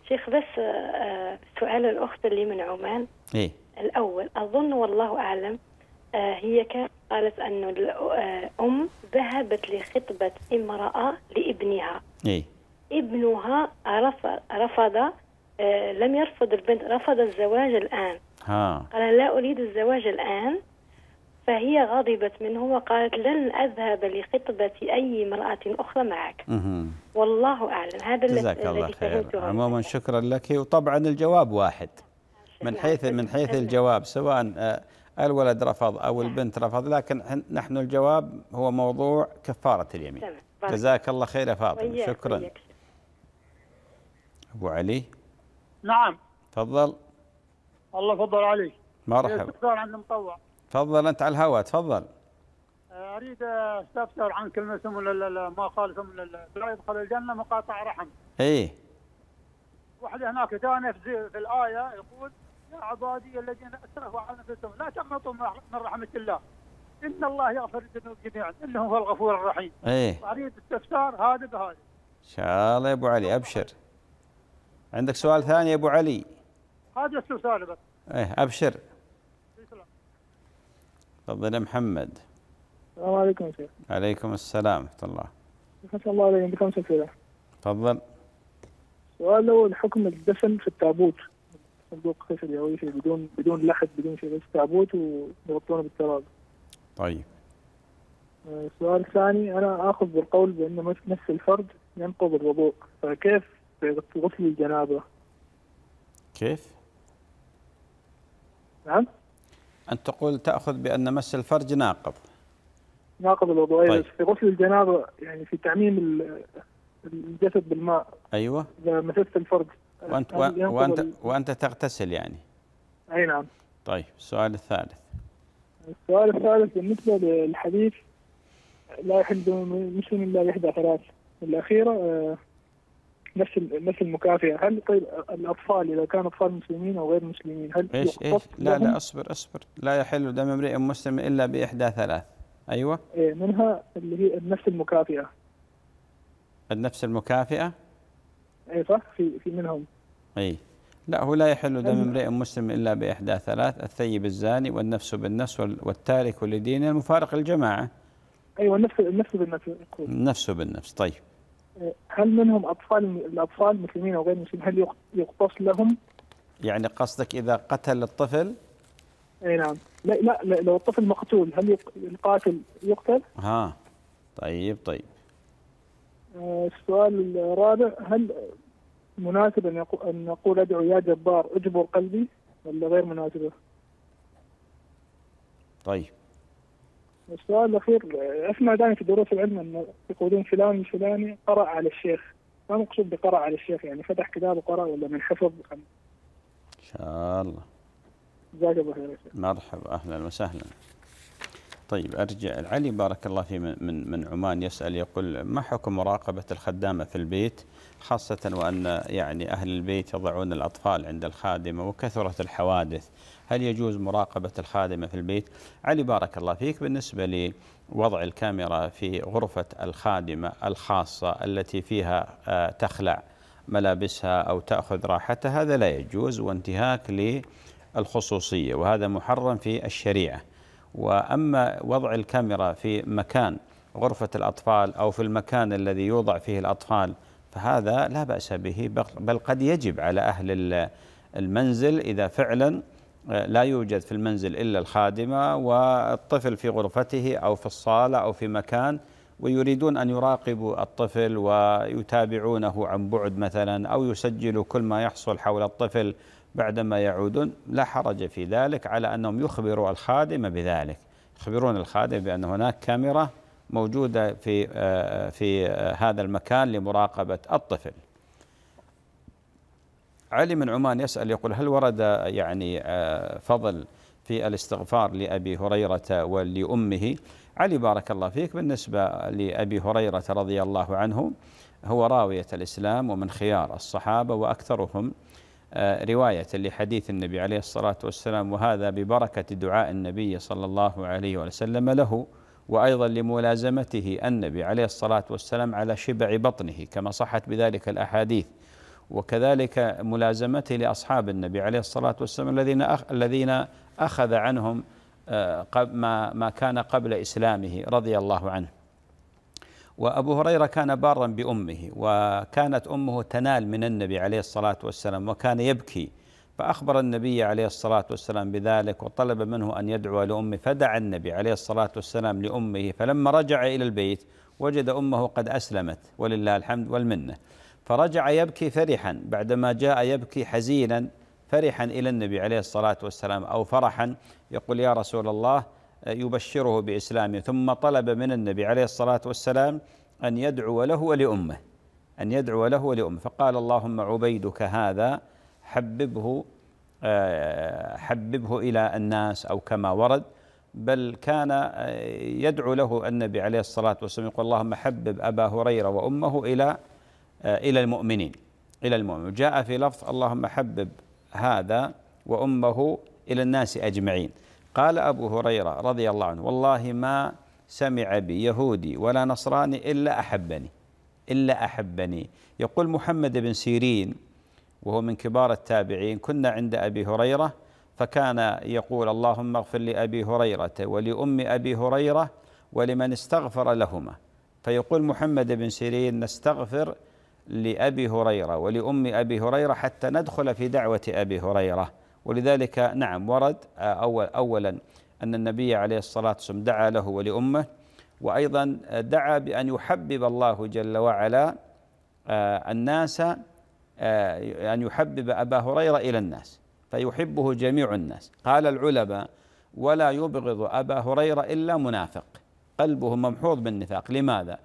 شيخ بس آه، سؤال الأخت اللي من عمان إيه؟ الأول أظن والله أعلم آه، هي كانت قالت أنه آه، الأم ذهبت لخطبة امرأة لابنها إيه؟ ابنها رفض آه، لم يرفض البنت رفض الزواج الآن ها. قال لا أريد الزواج الآن فهي غضبت منه وقالت لن أذهب لخطبة أي امرأة أخرى معك والله أعلم هذا جزاك الله خير عموما شكرا لك وطبعا الجواب واحد من حيث من حيث الجواب سواء آه، الولد رفض أو البنت رفض لكن نحن الجواب هو موضوع كفارة اليمين جزاك الله خير يا فاطمة شكرا أبو علي نعم تفضل الله فضل عليك مرحبا استفسار عند المطوع تفضل انت على الهواء تفضل آه، اريد استفسر عن كلمه ما قال من لا يدخل الجنه مقاطع رحم ايه واحده هناك كان في الايه يقول يا عبادي الذين اسرفوا على انفسهم لا تقنطوا من رحمه الله ان الله يغفر الذنوب جميعا انه هو الغفور الرحيم ايه اريد استفسار هذا بهذا ان شاء الله يا ابو علي ابشر عندك سؤال ثاني يا ابو علي هذا السؤال بس ايه ابشر تفضل يا محمد السلام عليكم شيخ عليكم السلام ورحمه الله نسال الله عليكم بكم سفيره تفضل سؤال الاول حكم الدفن في التابوت صندوق خشب او شيء بدون بدون لحد بدون شيء بس تابوت ويغطونه بالتراب طيب السؤال آه، الثاني انا اخذ بالقول بان نفس الفرد ينقض الوضوء فكيف غسل طيب، الجنابة كيف؟ نعم أنت تقول تأخذ بأن مس الفرج ناقض ناقض الوضوء أيوة، طيب. في غسل الجنابة يعني في تعميم الجسد بالماء أيوة إذا مسست الفرج وأنت وأنت, وأنت, وأنت تغتسل يعني أي نعم طيب السؤال الثالث السؤال الثالث بالنسبة للحديث لا يحل مسلم إلا بإحدى ثلاث الأخيرة آه، نفس نفس المكافئه هل طيب الاطفال اذا كانوا اطفال مسلمين او غير مسلمين هل ايش ايش لا لا اصبر اصبر لا يحل دم امرئ مسلم الا باحدى ثلاث ايوه إيه منها اللي هي النفس المكافئه النفس المكافئه اي صح في في منهم اي لا هو لا يحل دم امرئ مسلم الا باحدى ثلاث الثيب الزاني والنفس بالنفس والتارك لدينه المفارق الجماعه ايوه النفس النفس بالنفس النفس بالنفس طيب هل منهم اطفال الاطفال مسلمين او غير مسلمين هل يقتص لهم؟ يعني قصدك اذا قتل الطفل؟ اي نعم لا, لا لا لو الطفل مقتول هل القاتل يقتل؟ ها طيب طيب آه، السؤال الرابع هل مناسب ان ان نقول ادعو يا جبار اجبر قلبي ولا غير مناسبه؟ طيب السؤال الأخير أسمع دائما في دروس العلم أنه يقولون فلان الفلاني قرأ على الشيخ ما مقصود بقرأ على الشيخ يعني فتح كتاب وقرأ ولا من حفظ إن شاء الله جزاك الله خير مرحبا أهلا وسهلا طيب أرجع العلي بارك الله فيه من, من, من عمان يسأل يقول ما حكم مراقبة الخدامة في البيت خاصة وأن يعني أهل البيت يضعون الأطفال عند الخادمة وكثرة الحوادث هل يجوز مراقبة الخادمة في البيت علي بارك الله فيك بالنسبة لوضع الكاميرا في غرفة الخادمة الخاصة التي فيها آه، تخلع ملابسها أو تأخذ راحتها هذا لا يجوز وانتهاك للخصوصية وهذا محرم في الشريعة وأما وضع الكاميرا في مكان غرفة الأطفال أو في المكان الذي يوضع فيه الأطفال فهذا لا بأس به بل قد يجب على أهل المنزل إذا فعلا آه، لا يوجد في المنزل إلا الخادمة والطفل في غرفته أو في الصالة أو في مكان ويريدون أن يراقبوا الطفل ويتابعونه عن بعد مثلا أو يسجلوا كل ما يحصل حول الطفل بعدما يعودون لا حرج في ذلك على أنهم يخبروا الخادمة بذلك يخبرون الخادم بأن هناك كاميرا موجودة في آه، في آه، هذا المكان لمراقبة الطفل علي من عمان يسأل يقول هل ورد يعني آه، فضل في الاستغفار لأبي هريرة ولأمه علي بارك الله فيك بالنسبة لأبي هريرة رضي الله عنه هو راوية الإسلام ومن خيار الصحابة وأكثرهم آه، رواية لحديث النبي عليه الصلاة والسلام وهذا ببركة دعاء النبي صلى الله عليه وسلم له وأيضا لملازمته النبي عليه الصلاة والسلام على شبع بطنه كما صحت بذلك الأحاديث وكذلك ملازمته لأصحاب النبي عليه الصلاة والسلام الذين الذين أخذ عنهم آه، ما ما كان قبل إسلامه رضي الله عنه وأبو هريرة كان بارا بأمه وكانت أمه تنال من النبي عليه الصلاة والسلام وكان يبكي فأخبر النبي عليه الصلاة والسلام بذلك وطلب منه أن يدعو لأمه فدعا النبي عليه الصلاة والسلام لأمه فلما رجع إلى البيت وجد أمه قد أسلمت ولله الحمد والمنة فرجع يبكي فرحا بعدما جاء يبكي حزينا فرحا الى النبي عليه الصلاه والسلام او فرحا يقول يا رسول الله يبشره باسلامه ثم طلب من النبي عليه الصلاه والسلام ان يدعو له ولامه ان يدعو له ولامه فقال اللهم عبيدك هذا حببه آه، حببه الى الناس او كما ورد بل كان آه، يدعو له النبي عليه الصلاه والسلام يقول اللهم حبب ابا هريره وامه الى آه، إلى المؤمنين إلى المؤمن جاء في لفظ اللهم حبب هذا وأمه إلى الناس أجمعين قال أبو هريرة رضي الله عنه والله ما سمع بي يهودي ولا نصراني إلا أحبني إلا أحبني يقول محمد بن سيرين وهو من كبار التابعين كنا عند أبي هريرة فكان يقول اللهم اغفر لأبي هريرة ولأم أبي هريرة ولمن استغفر لهما فيقول محمد بن سيرين نستغفر لأبي هريرة ولأم أبي هريرة حتى ندخل في دعوة أبي هريرة ولذلك نعم ورد آه، أول أولا أن النبي عليه الصلاة والسلام دعا له ولأمه وأيضا دعا بأن يحبب الله جل وعلا آه، الناس آه، أن يحبب أبا هريرة إلى الناس فيحبه جميع الناس قال العلماء ولا يبغض أبا هريرة إلا منافق قلبه ممحوظ بالنفاق لماذا؟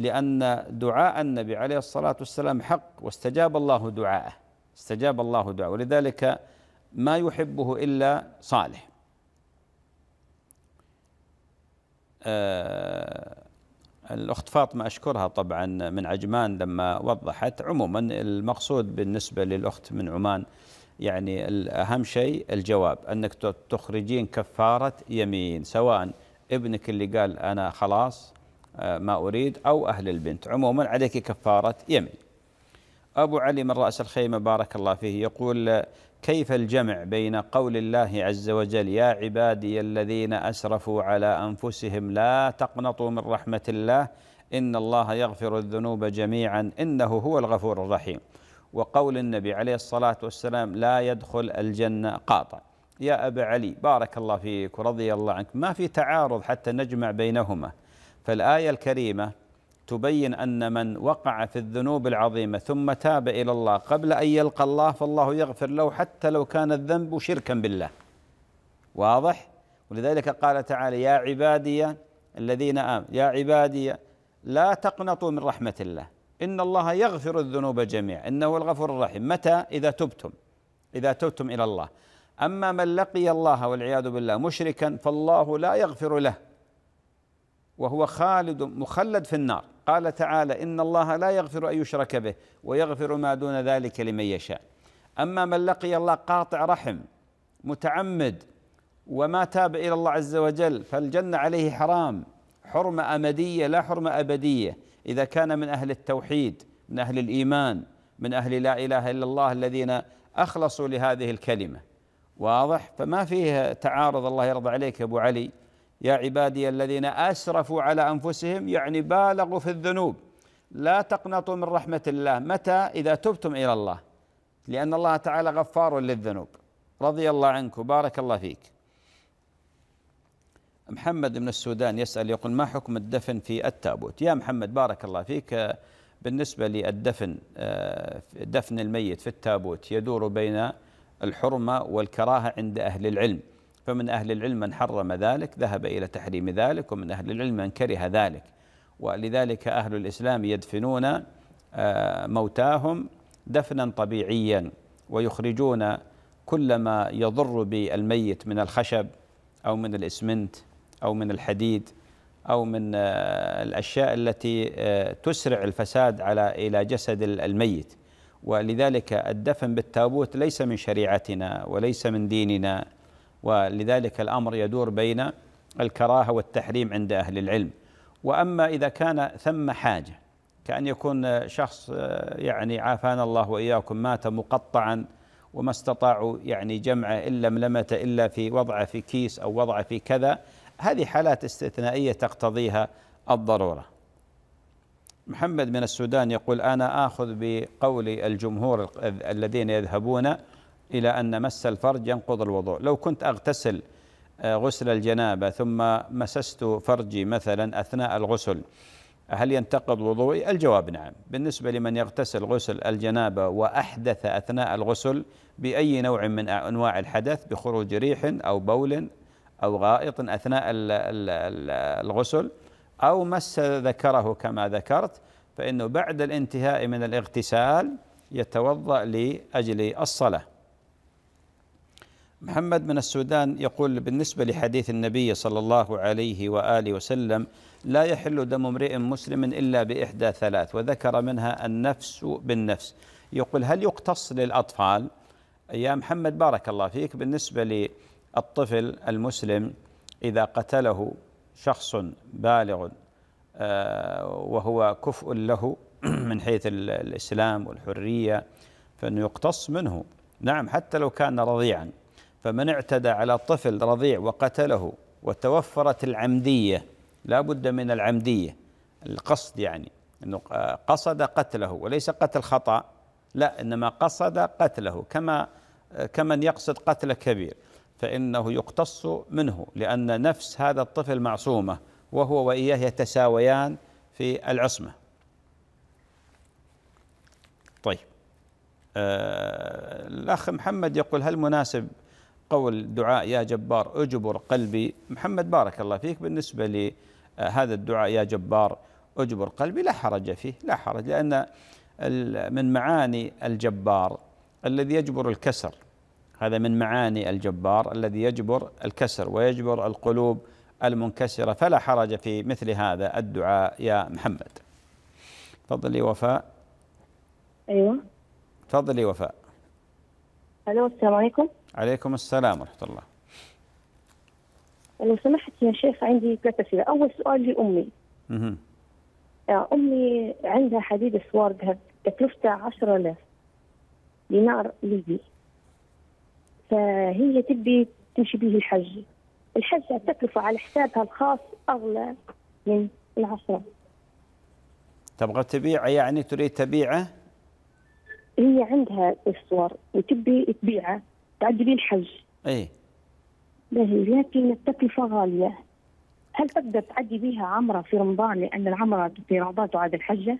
لأن دعاء النبي عليه الصلاة والسلام حق واستجاب الله دعاءه استجاب الله دعاءه ولذلك ما يحبه إلا صالح آه الأخت فاطمة أشكرها طبعا من عجمان لما وضحت عموما المقصود بالنسبة للأخت من عمان يعني أهم شيء الجواب أنك تخرجين كفارة يمين سواء ابنك اللي قال أنا خلاص ما أريد أو أهل البنت عموما عليك كفارة يمين أبو علي من رأس الخيمة بارك الله فيه يقول كيف الجمع بين قول الله عز وجل يا عبادي الذين أسرفوا على أنفسهم لا تقنطوا من رحمة الله إن الله يغفر الذنوب جميعا إنه هو الغفور الرحيم وقول النبي عليه الصلاة والسلام لا يدخل الجنة قاطع يا أبا علي بارك الله فيك ورضي الله عنك ما في تعارض حتى نجمع بينهما فالآية الكريمة تبين أن من وقع في الذنوب العظيمة ثم تاب إلى الله قبل أن يلقى الله فالله يغفر له حتى لو كان الذنب شركا بالله واضح ولذلك قال تعالى يا عبادي الذين آمنوا يا عبادي لا تقنطوا من رحمة الله إن الله يغفر الذنوب جميعا إنه الغفور الرحيم متى إذا تبتم إذا تبتم إلى الله أما من لقي الله والعياذ بالله مشركا فالله لا يغفر له وهو خالد مخلد في النار قال تعالى ان الله لا يغفر ان يشرك به ويغفر ما دون ذلك لمن يشاء اما من لقي الله قاطع رحم متعمد وما تاب الى الله عز وجل فالجنه عليه حرام حرمه امديه لا حرمه ابديه اذا كان من اهل التوحيد من اهل الايمان من اهل لا اله الا الله الذين اخلصوا لهذه الكلمه واضح فما فيه تعارض الله يرضى عليك يا ابو علي يا عبادي الذين اسرفوا على انفسهم يعني بالغوا في الذنوب لا تقنطوا من رحمه الله متى اذا تبتم الى الله لان الله تعالى غفار للذنوب رضي الله عنك وبارك الله فيك محمد من السودان يسال يقول ما حكم الدفن في التابوت يا محمد بارك الله فيك بالنسبه للدفن آه، دفن الميت في التابوت يدور بين الحرمه والكراهه عند اهل العلم فمن أهل العلم من حرم ذلك ذهب إلى تحريم ذلك ومن أهل العلم من كره ذلك ولذلك أهل الإسلام يدفنون آه، موتاهم دفنا طبيعيا ويخرجون كل ما يضر بالميت من الخشب أو من الإسمنت أو من الحديد أو من آه، الأشياء التي آه، تسرع الفساد على إلى جسد الميت ولذلك الدفن بالتابوت ليس من شريعتنا وليس من ديننا ولذلك الأمر يدور بين الكراهة والتحريم عند أهل العلم وأما إذا كان ثم حاجة كأن يكون شخص آه، يعني عافانا الله وإياكم مات مقطعا وما استطاعوا يعني جمعه إلا ملمته إلا في وضعه في كيس أو وضعه في كذا هذه حالات استثنائية تقتضيها الضرورة محمد من السودان يقول أنا آخذ بقول الجمهور الذين يذهبون إلى أن مس الفرج ينقض الوضوء لو كنت أغتسل آه، غسل الجنابة ثم مسست فرجي مثلا أثناء الغسل هل ينتقض وضوئي؟ الجواب نعم بالنسبة لمن يغتسل غسل الجنابة وأحدث أثناء الغسل بأي نوع من أنواع الحدث بخروج ريح أو بول أو غائط أثناء الغسل أو مس ذكره كما ذكرت فإنه بعد الانتهاء من الاغتسال يتوضأ لأجل الصلاة محمد من السودان يقول بالنسبة لحديث النبي صلى الله عليه وآله وسلم لا يحل دم امرئ مسلم إلا بإحدى ثلاث وذكر منها النفس بالنفس يقول هل يقتص للأطفال يا محمد بارك الله فيك بالنسبة للطفل المسلم إذا قتله شخص بالغ آه، وهو كفء له من حيث الإسلام والحرية فإنه يقتص منه نعم حتى لو كان رضيعا فمن اعتدى على طفل رضيع وقتله وتوفرت العمدية لا بد من العمدية القصد يعني أنه قصد قتله وليس قتل خطأ لا إنما قصد قتله كما كمن يقصد قتل كبير فإنه يقتص منه لأن نفس هذا الطفل معصومة وهو وإياه يتساويان في العصمة طيب آه الأخ محمد يقول هل مناسب قول دعاء يا جبار اجبر قلبي محمد بارك الله فيك بالنسبة لهذا آه، الدعاء يا جبار اجبر قلبي لا حرج فيه لا حرج لأن من معاني الجبار الذي يجبر الكسر هذا من معاني الجبار الذي يجبر الكسر ويجبر القلوب المنكسرة فلا حرج في مثل هذا الدعاء يا محمد تفضلي وفاء أيوة تفضلي وفاء ألو السلام عليكم عليكم السلام ورحمة الله لو سمحت يا شيخ عندي ثلاث أسئلة أول سؤال لأمي اها أمي عندها حديد سوار ذهب تكلفته 10000 دينار ليبي فهي تبي تمشي به الحج الحج التكلفة على حسابها الخاص أغلى من العشرة تبغى تبيعه يعني تريد تبيعه؟ هي عندها الصور وتبي تبيعه تعدي الحج ايه باهي لكن التكلفة غالية هل تقدر تعدي بها عمرة في رمضان لأن العمرة في رمضان تعاد الحجة؟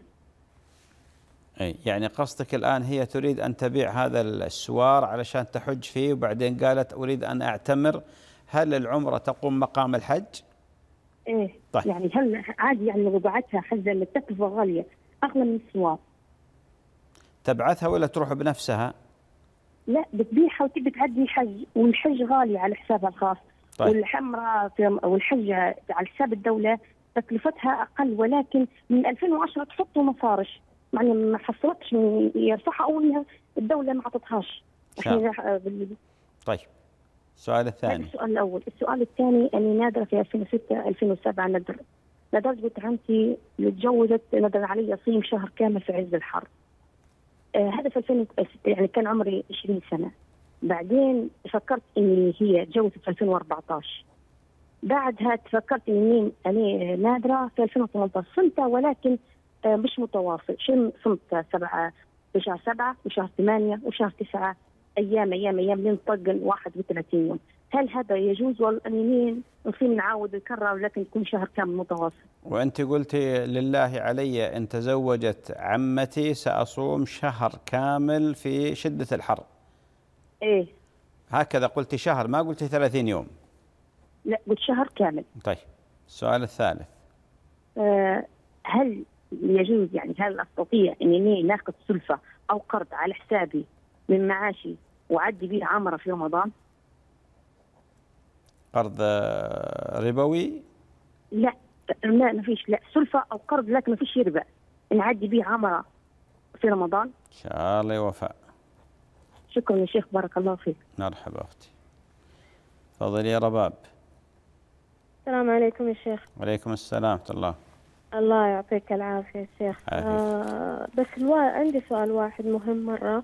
أي يعني قصدك الآن هي تريد أن تبيع هذا السوار علشان تحج فيه وبعدين قالت أريد أن أعتمر هل العمرة تقوم مقام الحج؟ إيه طيب. يعني هل عادي يعني لو بعتها حجة التكلفة غالية أغلى من السوار تبعثها ولا تروح بنفسها؟ لا بتبيعها وتبي تعدي حج والحج غالي على حسابها الخاص طيب. والحمراء والحج على حساب الدوله تكلفتها اقل ولكن من 2010 تحطوا مصارش يعني ما حصلتش يرفعها او انها الدوله ما عطتهاش طيب السؤال الثاني السؤال الاول، السؤال الثاني اني نادره في 2006 2007 ندر لدرجه عمتي اللي تجوزت ندر علي صيم شهر كامل في عز الحر. هذا آه، في 2006 يعني كان عمري 20 سنه بعدين فكرت اني هي تجوزت في 2014 بعدها تفكرت اني اني نادره في 2018 صمتها ولكن آه، مش متواصل شم صمت سبعه في شهر سبعه وشهر ثمانيه وشهر تسعه ايام ايام ايام لين طق 31 يوم هل هذا يجوز والمنين نصير نعاود نكرر لكن كل شهر كامل متواصل وانت قلتي لله علي ان تزوجت عمتي ساصوم شهر كامل في شده الحر ايه هكذا قلتي شهر ما قلتي 30 يوم لا قلت شهر كامل طيب السؤال الثالث آه هل يجوز يعني هل استطيع انني ناخذ سلفه او قرض على حسابي من معاشي واعدي به عمره في رمضان؟ قرض آه، ربوي لا لا ما فيش لا سلفة أو قرض لكن ما فيش ربا نعدي به عمرة في رمضان إن شاء الله وفاء شكرا يا شيخ بارك الله فيك مرحبا أختي تفضلي يا رباب السلام عليكم يا شيخ وعليكم السلام ورحمة الله الله يعطيك العافية شيخ آه بس الوا... عندي سؤال واحد مهم مرة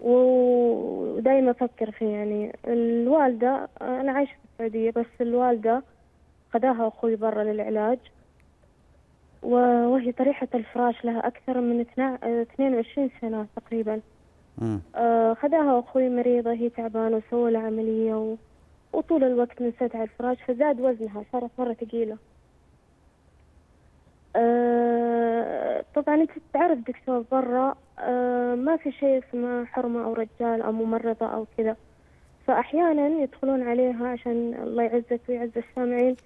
ودائما أفكر فيه يعني الوالدة أنا عايشة في السعودية بس الوالدة خداها أخوي برا للعلاج وهي طريحة الفراش لها أكثر من 22 سنة تقريبا آه خداها أخوي مريضة هي تعبانة وسووا لها عملية و... وطول الوقت نسيت على الفراش فزاد وزنها صارت مرة ثقيلة آه، طبعا انت تعرف دكتور برا أه ما في شيء اسمه حرمه او رجال او ممرضه او كذا فاحيانا يدخلون عليها عشان الله يعزك ويعز السامعين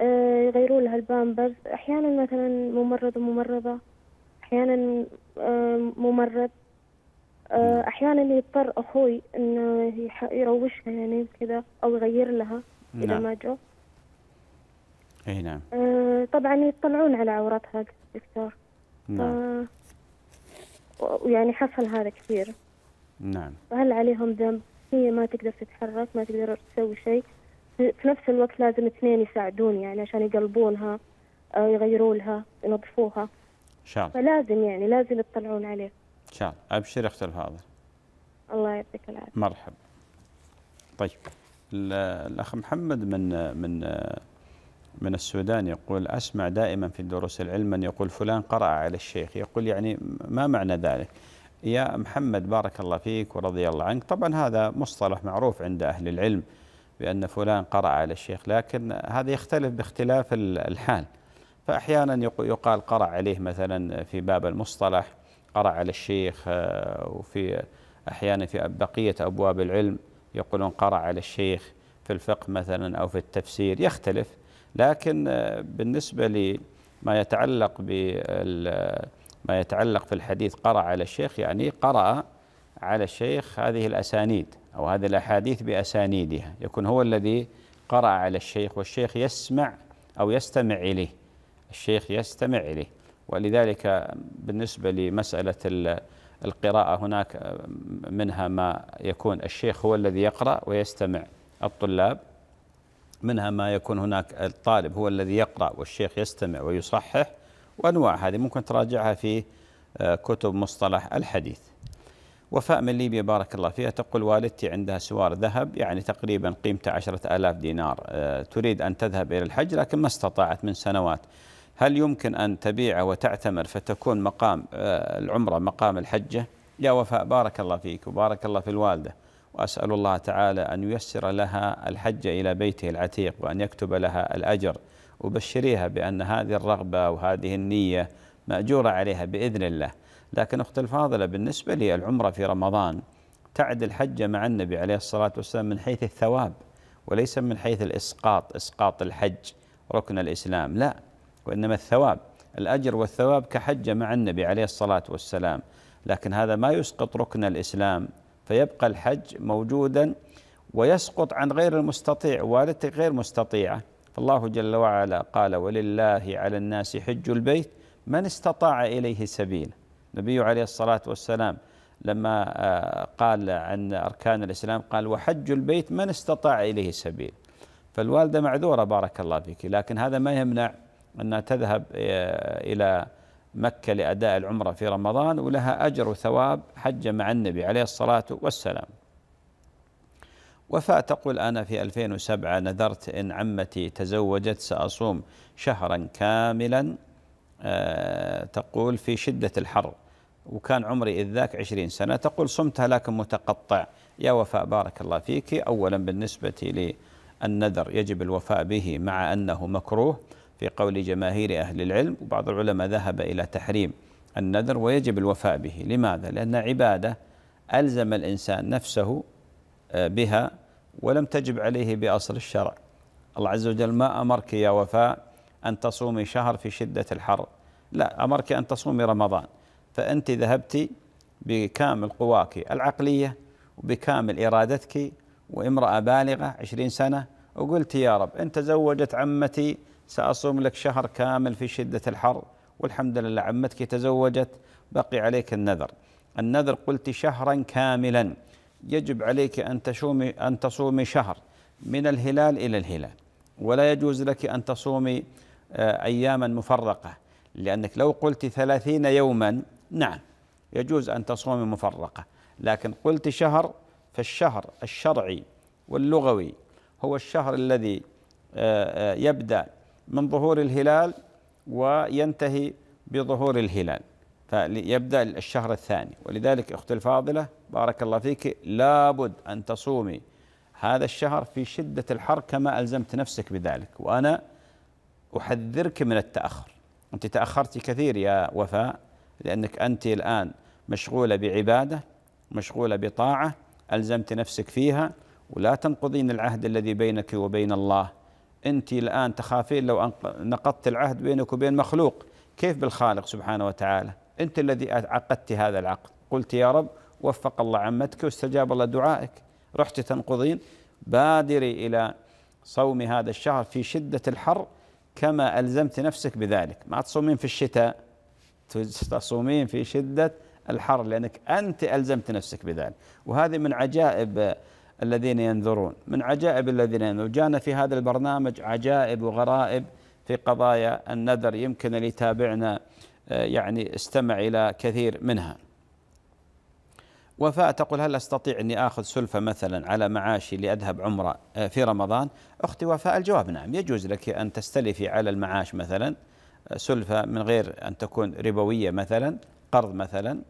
أه يغيروا لها البامبرز احيانا مثلا ممرض وممرضه احيانا آه، ممرض آه، احيانا يضطر اخوي انه يروشها يعني كذا او يغير لها اذا نعم. ما جو اي نعم آه طبعا يطلعون على عورتها دكتور نعم آه ويعني حصل هذا كثير نعم فهل عليهم ذنب هي ما تقدر تتحرك ما تقدر تسوي شيء في نفس الوقت لازم اثنين يساعدون يعني عشان يقلبونها آه يغيروا لها ينظفوها ان شاء الله فلازم يعني لازم يطلعون عليه ان شاء الله ابشر اخت الفاضل الله يعطيك العافيه مرحبا طيب الاخ محمد من من من السودان يقول أسمع دائما في الدروس العلم من يقول فلان قرأ على الشيخ يقول يعني ما معنى ذلك يا محمد بارك الله فيك ورضي الله عنك طبعا هذا مصطلح معروف عند أهل العلم بأن فلان قرأ على الشيخ لكن هذا يختلف باختلاف الحال فأحيانا يقال قرأ عليه مثلا في باب المصطلح قرأ على الشيخ آه، وفي أحيانا في بقية أبواب العلم يقولون قرأ على الشيخ في الفقه مثلا أو في التفسير يختلف لكن آه، بالنسبة لما يتعلق ما يتعلق في الحديث قرأ على الشيخ يعني قرأ على الشيخ هذه الأسانيد أو هذه الأحاديث بأسانيدها يكون هو الذي قرأ على الشيخ والشيخ يسمع أو يستمع إليه الشيخ يستمع إليه ولذلك بالنسبة لمسألة القراءة هناك آه، منها ما يكون الشيخ هو الذي يقرأ ويستمع الطلاب منها ما يكون هناك الطالب هو الذي يقرأ والشيخ يستمع ويصحح وأنواع هذه ممكن تراجعها في آه، كتب مصطلح الحديث وفاء من ليبيا بارك الله فيها تقول والدتي عندها سوار ذهب يعني تقريبا قيمته 10000 دينار آه، تريد أن تذهب إلى الحج لكن ما استطاعت من سنوات هل يمكن أن تبيعه وتعتمر فتكون مقام آه، العمرة مقام الحجة يا وفاء بارك الله فيك وبارك الله في الوالدة وأسأل الله تعالى أن ييسر لها الحج إلى بيته العتيق وأن يكتب لها الأجر وبشريها بأن هذه الرغبة وهذه النية مأجورة عليها بإذن الله لكن أخت الفاضلة بالنسبة لي العمرة في رمضان تعد الحج مع النبي عليه الصلاة والسلام من حيث الثواب وليس من حيث الإسقاط إسقاط الحج ركن الإسلام لا وإنما الثواب الأجر والثواب كحجة مع النبي عليه الصلاة والسلام لكن هذا ما يسقط ركن الإسلام فيبقى الحج موجودا ويسقط عن غير المستطيع والدتك غير مستطيعة فالله جل وعلا قال ولله على الناس حج البيت من استطاع إليه سبيلا النبي عليه الصلاة والسلام لما آه، قال عن أركان الإسلام قال وحج البيت من استطاع إليه سبيل فالوالدة معذورة بارك الله فيك لكن هذا ما يمنع أنها تذهب آه، إلى مكة لأداء العمرة في رمضان ولها أجر وثواب حج مع النبي عليه الصلاة والسلام وفاء تقول أنا في 2007 نذرت إن عمتي تزوجت سأصوم شهرا كاملا آه، تقول في شدة الحر وكان عمري إذ ذاك 20 سنة تقول صمتها لكن متقطع يا وفاء بارك الله فيك أولا بالنسبة للنذر يجب الوفاء به مع أنه مكروه في قول جماهير أهل العلم وبعض العلماء ذهب إلى تحريم النذر ويجب الوفاء به لماذا؟ لأن عبادة ألزم الإنسان نفسه آه، بها ولم تجب عليه بأصل الشرع الله عز وجل ما أمرك يا وفاء أن تصومي شهر في شدة الحر لا أمرك أن تصومي رمضان فأنت ذهبت بكامل قواك العقلية وبكامل إرادتك وامرأة بالغة عشرين سنة وقلت يا رب إن تزوجت عمتي سأصوم لك شهر كامل في شدة الحر والحمد لله عمتك تزوجت بقي عليك النذر النذر قلت شهرا كاملا يجب عليك أن تشومي أن تصومي شهر من الهلال إلى الهلال ولا يجوز لك أن تصومي آه، أياما مفرقة لأنك لو قلت ثلاثين يوما نعم يجوز أن تصومي مفرقة لكن قلت شهر فالشهر الشرعي واللغوي هو الشهر الذي آه، آه، يبدأ من ظهور الهلال وينتهي بظهور الهلال فيبدأ الشهر الثاني ولذلك اختي الفاضلة بارك الله فيك لابد أن تصومي هذا الشهر في شدة الحر كما ألزمت نفسك بذلك وأنا أحذرك من التأخر أنت تاخرتي كثير يا وفاء لأنك أنت الآن مشغولة بعبادة مشغولة بطاعة ألزمت نفسك فيها ولا تنقضين العهد الذي بينك وبين الله أنت الآن تخافين لو نقضت العهد بينك وبين مخلوق كيف بالخالق سبحانه وتعالى أنت الذي عقدت هذا العقد قلت يا رب وفق الله عمتك واستجاب الله دعائك رحت تنقضين بادري إلى صوم هذا الشهر في شدة الحر كما ألزمت نفسك بذلك ما تصومين في الشتاء تصومين في شدة الحر لأنك أنت ألزمت نفسك بذلك وهذه من عجائب الذين ينذرون من عجائب الذين ينذرون جانا في هذا البرنامج عجائب وغرائب في قضايا النذر يمكن اللي يتابعنا آه، يعني استمع إلى كثير منها وفاء تقول هل أستطيع أني أخذ سلفة مثلا على معاشي لأذهب عمرة آه، في رمضان أختي وفاء الجواب نعم يجوز لك أن تستلفي على المعاش مثلا آه، سلفة من غير أن تكون ربوية مثلا قرض مثلا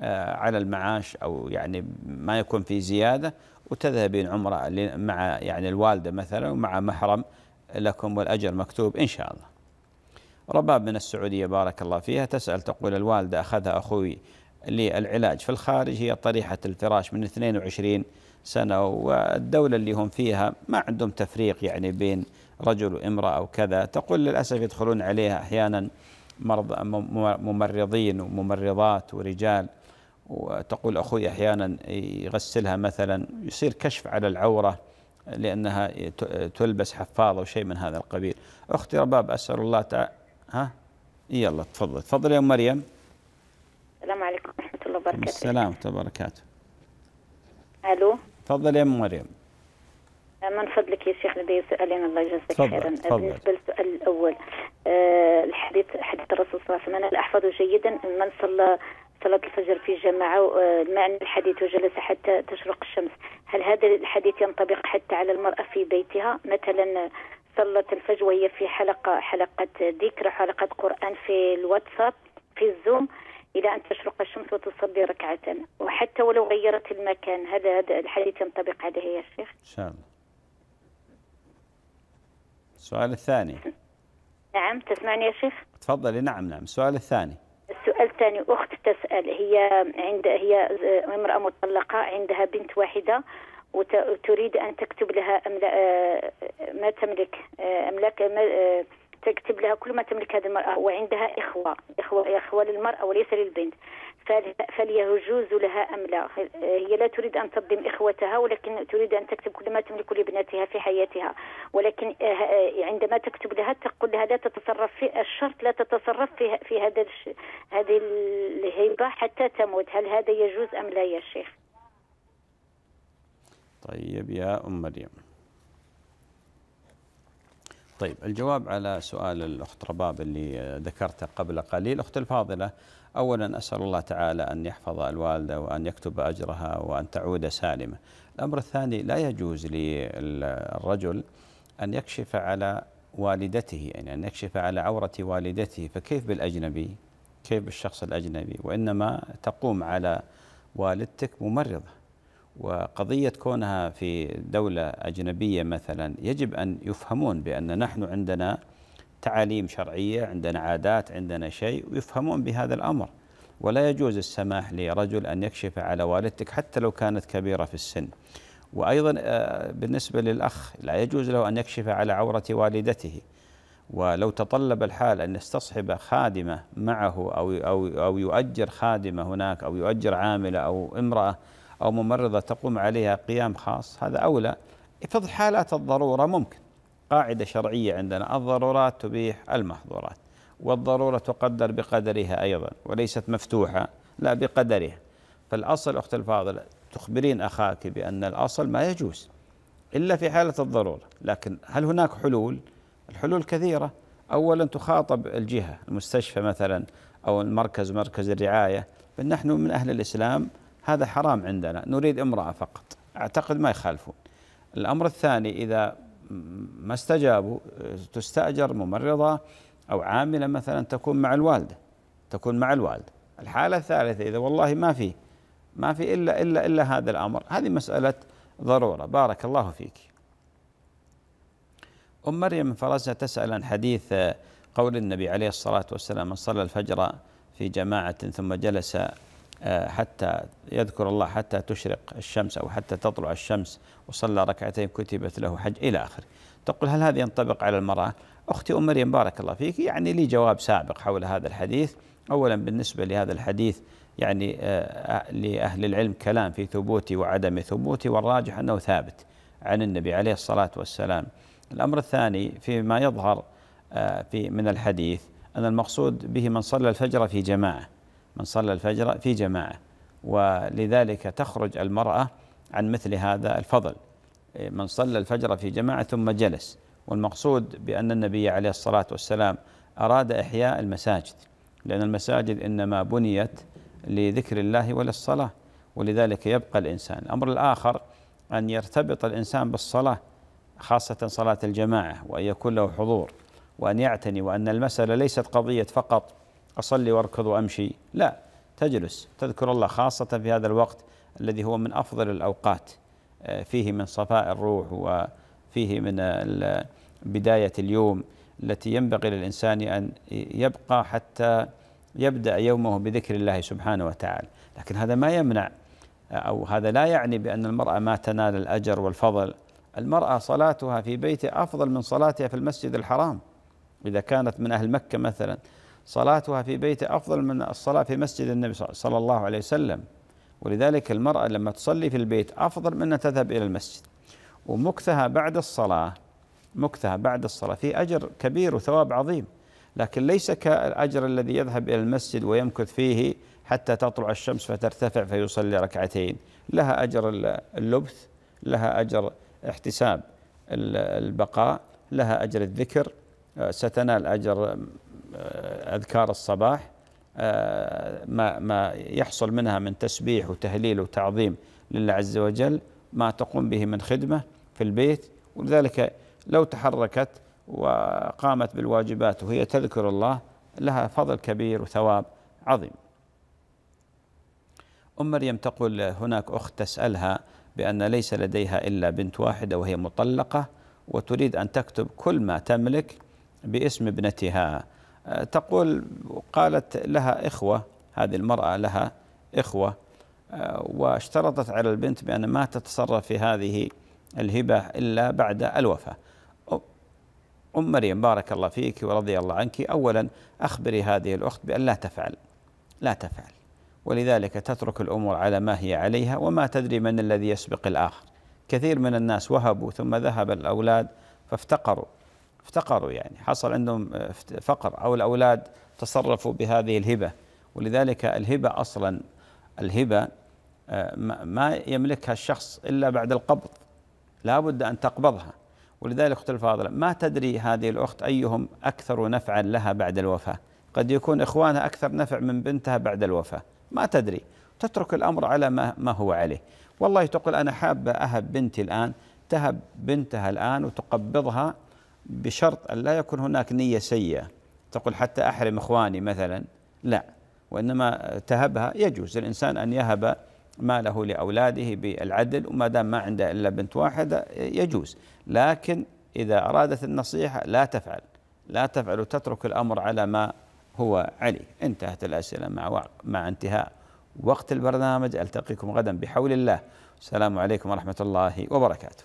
على المعاش أو يعني ما يكون في زيادة وتذهبين عمرة مع يعني الوالدة مثلا ومع محرم لكم والأجر مكتوب إن شاء الله رباب من السعودية بارك الله فيها تسأل تقول الوالدة أخذها أخوي للعلاج في الخارج هي طريحة الفراش من 22 سنة والدولة اللي هم فيها ما عندهم تفريق يعني بين رجل وامرأة أو كذا تقول للأسف يدخلون عليها أحيانا مرض ممرضين وممرضات ورجال وتقول أخوي أحيانا يغسلها مثلا يصير كشف على العورة لأنها تلبس حفاظة وشيء من هذا القبيل أختي رباب أسأل الله تعالى ها يلا تفضل تفضل يا أم مريم السلام عليكم ورحمة الله وبركاته السلام وبركاته ألو تفضل يا أم مريم أه، من فضلك يا شيخ لدي سؤالين الله يجزاك خيرا بالنسبه للسؤال الاول أه الحديث حديث الرسول صلى الله عليه وسلم انا لا احفظه جيدا من صلى صلاة الفجر في جماعة آه، مع الحديث وجلس حتى تشرق الشمس هل هذا الحديث ينطبق حتى على المرأة في بيتها مثلا صلت الفجر وهي في حلقة حلقة ذكر حلقة قرآن في الواتساب في الزوم إلى أن تشرق الشمس وتصلي ركعة وحتى ولو غيرت المكان هذا هذا الحديث ينطبق عليه يا شيخ إن شاء الله السؤال الثاني نعم تسمعني يا شيخ تفضلي نعم نعم السؤال الثاني السؤال الثاني أخت تسأل هي عند هي امرأة مطلقة عندها بنت واحدة وتريد أن تكتب لها آه، ما تملك آه، أملاك آه، ما تكتب لها كل ما تملك هذه المرأة وعندها إخوة إخوة إخوة للمرأة وليس للبنت فليجوز لها أم لا هي لا تريد أن تظلم إخوتها ولكن تريد أن تكتب كل ما تملك لابنتها في حياتها ولكن آه، آه، عندما تكتب لها تقول لها لا تتصرف في الشرط لا تتصرف في في هذا هذه الهيبة حتى تموت هل هذا يجوز أم لا يا شيخ طيب يا أم مريم طيب الجواب على سؤال الأخت رباب اللي ذكرته قبل قليل أخت الفاضلة أولا أسأل الله تعالى أن يحفظ الوالدة وأن يكتب أجرها وأن تعود سالمة الأمر الثاني لا يجوز للرجل أن يكشف على والدته يعني أن يكشف على عورة والدته فكيف بالأجنبي كيف بالشخص الأجنبي وإنما تقوم على والدتك ممرضة وقضية كونها في دولة أجنبية مثلا يجب أن يفهمون بأن نحن عندنا تعاليم شرعية عندنا عادات عندنا شيء ويفهمون بهذا الأمر ولا يجوز السماح لرجل أن يكشف على والدتك حتى لو كانت كبيرة في السن وأيضا آه، بالنسبة للأخ لا يجوز له أن يكشف على عورة والدته ولو تطلب الحال أن يستصحب خادمة معه أو, أو, أو يؤجر خادمة هناك أو يؤجر عاملة أو امرأة أو ممرضة تقوم عليها قيام خاص هذا أولى في حالات الضرورة ممكن قاعدة شرعية عندنا الضرورات تبيح المحظورات والضرورة تقدر بقدرها أيضا وليست مفتوحة لا بقدرها فالأصل أخت الفاضلة تخبرين أخاك بأن الأصل ما يجوز إلا في حالة الضرورة لكن هل هناك حلول؟ الحلول كثيرة أولا تخاطب الجهة المستشفى مثلا أو المركز مركز الرعاية نحن من أهل الإسلام هذا حرام عندنا نريد امرأة فقط أعتقد ما يخالفون الأمر الثاني إذا ما استجابوا تستأجر ممرضة أو عاملة مثلا تكون مع الوالدة تكون مع الوالد الحالة الثالثة إذا والله ما في ما في إلا إلا إلا هذا الأمر هذه مسألة ضرورة بارك الله فيك أم مريم من فرنسا تسأل عن حديث قول النبي عليه الصلاة والسلام من صلى الفجر في جماعة ثم جلس آه، حتى يذكر الله حتى تشرق الشمس أو حتى تطلع الشمس وصلى ركعتين كتبت له حج إلى آخره تقول هل هذا ينطبق على المرأة أختي أم مريم بارك الله فيك يعني لي جواب سابق حول هذا الحديث أولا بالنسبة لهذا الحديث يعني آه، آه، لأهل العلم كلام في ثبوته وعدم ثبوته والراجح أنه ثابت عن النبي عليه الصلاة والسلام الأمر الثاني فيما يظهر في من الحديث أن المقصود به من صلى الفجر في جماعة من صلى الفجر في جماعه ولذلك تخرج المراه عن مثل هذا الفضل من صلى الفجر في جماعه ثم جلس والمقصود بان النبي عليه الصلاه والسلام اراد احياء المساجد لان المساجد انما بنيت لذكر الله وللصلاه ولذلك يبقى الانسان الامر الاخر ان يرتبط الانسان بالصلاه خاصه صلاه الجماعه وان يكون له حضور وان يعتني وان المساله ليست قضيه فقط أصلي وأركض وأمشي لا تجلس تذكر الله خاصة في هذا الوقت الذي هو من أفضل الأوقات آه، فيه من صفاء الروح وفيه من بداية اليوم التي ينبغي للإنسان أن يبقى حتى يبدأ يومه بذكر الله سبحانه وتعالى لكن هذا ما يمنع آه، أو هذا لا يعني بأن المرأة ما تنال الأجر والفضل المرأة صلاتها في بيته أفضل من صلاتها في المسجد الحرام إذا كانت من أهل مكة مثلا صلاتها في بيته أفضل من الصلاة في مسجد النبي صلى الله عليه وسلم ولذلك المرأة لما تصلي في البيت أفضل من أن تذهب إلى المسجد ومكثها بعد الصلاة مكثها بعد الصلاة في أجر كبير وثواب عظيم لكن ليس كالأجر الذي يذهب إلى المسجد ويمكث فيه حتى تطلع الشمس فترتفع فيصلي ركعتين لها أجر اللبث لها أجر احتساب البقاء لها أجر الذكر آه، ستنال أجر آه، أذكار الصباح آه، ما ما يحصل منها من تسبيح وتهليل وتعظيم لله عز وجل ما تقوم به من خدمة في البيت ولذلك لو تحركت وقامت بالواجبات وهي تذكر الله لها فضل كبير وثواب عظيم أم مريم تقول هناك أخت تسألها بأن ليس لديها إلا بنت واحدة وهي مطلقة وتريد أن تكتب كل ما تملك باسم ابنتها تقول قالت لها إخوة هذه المرأة لها إخوة آه، واشترطت على البنت بأن ما تتصرف في هذه الهبة إلا بعد الوفاة أم مريم بارك الله فيك ورضي الله عنك أولا أخبري هذه الأخت بأن لا تفعل لا تفعل ولذلك تترك الأمور على ما هي عليها وما تدري من الذي يسبق الآخر كثير من الناس وهبوا ثم ذهب الأولاد فافتقروا افتقروا يعني حصل عندهم آه، فقر أو الأولاد تصرفوا بهذه الهبة ولذلك الهبة أصلا الهبة آه، ما يملكها الشخص إلا بعد القبض لا بد أن تقبضها ولذلك أخت الفاضلة ما تدري هذه الأخت أيهم أكثر نفعا لها بعد الوفاة قد يكون إخوانها أكثر نفع من بنتها بعد الوفاة ما تدري تترك الأمر على ما, ما هو عليه والله تقول أنا حابة أهب بنتي الآن تهب بنتها الآن وتقبضها بشرط أن لا يكون هناك نية سيئة تقول حتى أحرم إخواني مثلا لا وإنما تهبها يجوز الانسان أن يهب ماله لأولاده بالعدل وما دام ما عنده إلا بنت واحدة يجوز لكن إذا أرادت النصيحة لا تفعل لا تفعل وتترك الأمر على ما هو عليه انتهت الأسئلة مع, مع انتهاء وقت البرنامج ألتقيكم غدا بحول الله السلام عليكم ورحمة الله وبركاته